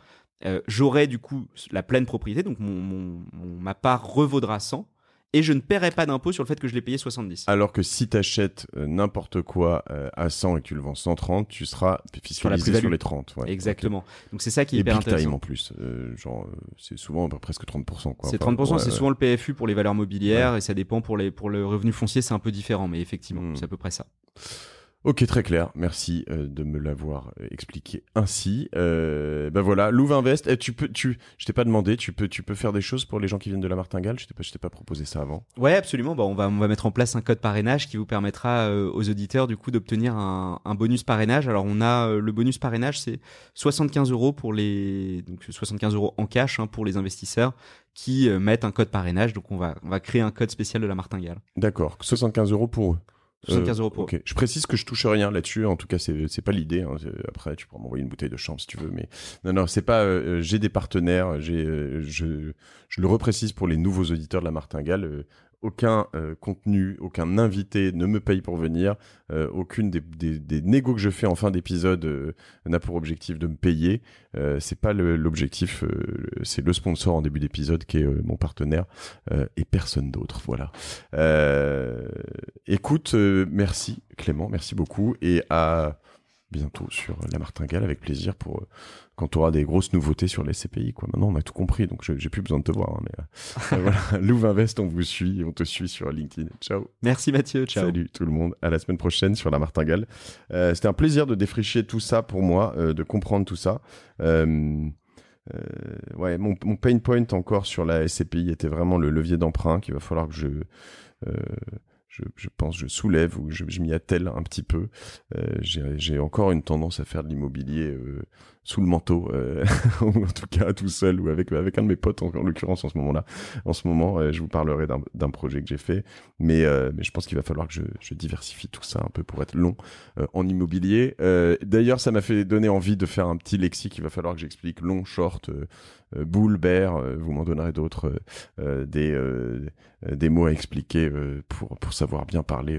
euh, j'aurai du coup la pleine propriété, donc mon, ma part revaudra 100, et je ne paierai pas d'impôt sur le fait que je l'ai payé 70. Alors que si tu achètes euh, n'importe quoi euh, à 100 et que tu le vends 130, tu seras fiscalisé sur, les 30. Exactement. Donc c'est ça qui est et hyper big time en plus. genre, c'est souvent presque 30%. C'est 30%, c'est souvent le PFU pour les valeurs mobilières, et ça dépend pour, les, pour le revenu foncier, c'est un peu différent, mais effectivement, hmm. c'est à peu près ça. Ok, très clair. Merci euh, de me l'avoir euh, expliqué ainsi. Euh, ben voilà, Louvre Invest. Eh, tu peux, tu, je t'ai pas demandé. Tu peux, tu peux faire des choses pour les gens qui viennent de la Martingale. Je t'ai pas, je t'ai pas proposé ça avant. Ouais, absolument. Bah, on va, on va mettre en place un code parrainage qui vous permettra aux auditeurs du coup d'obtenir un, bonus parrainage. Alors on a le bonus parrainage, c'est 75 euros pour les, donc 75 euros en cash hein, pour les investisseurs qui mettent un code parrainage. Donc on va, on va créer un code spécial de la Martingale. D'accord, 75 euros pour eux. Euh, je précise que je touche rien là-dessus. En tout cas, c'est pas l'idée. Hein. Après, tu pourras m'envoyer une bouteille de champ si tu veux. Mais non, non, c'est pas. Euh, euh, j'ai des partenaires. je, je, le reprécise pour les nouveaux auditeurs de la Martingale aucun euh, contenu, aucun invité ne me paye pour venir. Euh, aucune des, des, négos que je fais en fin d'épisode euh, n'a pour objectif de me payer. c'est pas l'objectif. c'est le sponsor en début d'épisode qui est mon partenaire et personne d'autre. Voilà. écoute, merci Clément, merci beaucoup et à bientôt sur La Martingale avec plaisir pour quand tu auras des grosses nouveautés sur les CPI. Quoi. Maintenant, on a tout compris, donc j'ai plus besoin de te voir. Hein, mais euh, voilà, Louvre Invest, on vous suit, on te suit sur LinkedIn. Ciao. Merci Mathieu, ciao. Salut tout le monde, à la semaine prochaine sur la Martingale. Euh, c'était un plaisir de défricher tout ça pour moi, euh, de comprendre tout ça. ouais, mon, pain point encore sur la SCPI était vraiment le levier d'emprunt qu'il va falloir que je je, pense, je soulève ou je, m'y attelle un petit peu. J'ai encore une tendance à faire de l'immobilier sous le manteau, euh, en tout cas tout seul, ou avec, avec un de mes potes en, l'occurrence en ce moment-là. En ce moment, euh, je vous parlerai d'un projet que j'ai fait, mais, euh, mais je pense qu'il va falloir que je, je, diversifie tout ça un peu pour être long en immobilier. D'ailleurs, ça m'a fait donner envie de faire un petit lexique, il va falloir que j'explique long, short, boule, bear, vous m'en donnerez d'autres, des, des mots à expliquer pour, pour savoir bien parler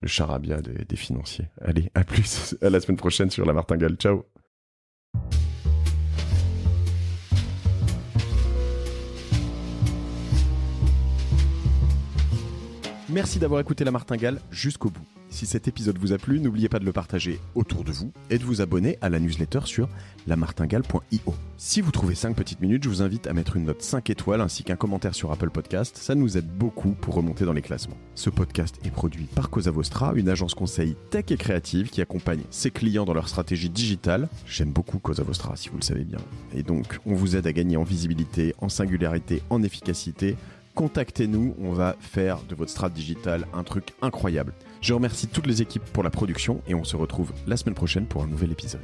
le charabia des, des financiers. Allez, à plus, à la semaine prochaine sur la martingale, ciao Merci d'avoir écouté La Martingale jusqu'au bout. Si cet épisode vous a plu, n'oubliez pas de le partager autour de vous et de vous abonner à la newsletter sur lamartingale.io. Si vous trouvez 5 petites minutes, je vous invite à mettre une note 5 étoiles ainsi qu'un commentaire sur Apple Podcast, ça nous aide beaucoup pour remonter dans les classements. Ce podcast est produit par Cosa Vostra, une agence conseil tech et créative qui accompagne ses clients dans leur stratégie digitale. J'aime beaucoup Cosa Vostra si vous le savez bien. Et donc, on vous aide à gagner en visibilité, en singularité, en efficacité. Contactez-nous, on va faire de votre stratégie digitale un truc incroyable. Je remercie toutes les équipes pour la production et on se retrouve la semaine prochaine pour un nouvel épisode.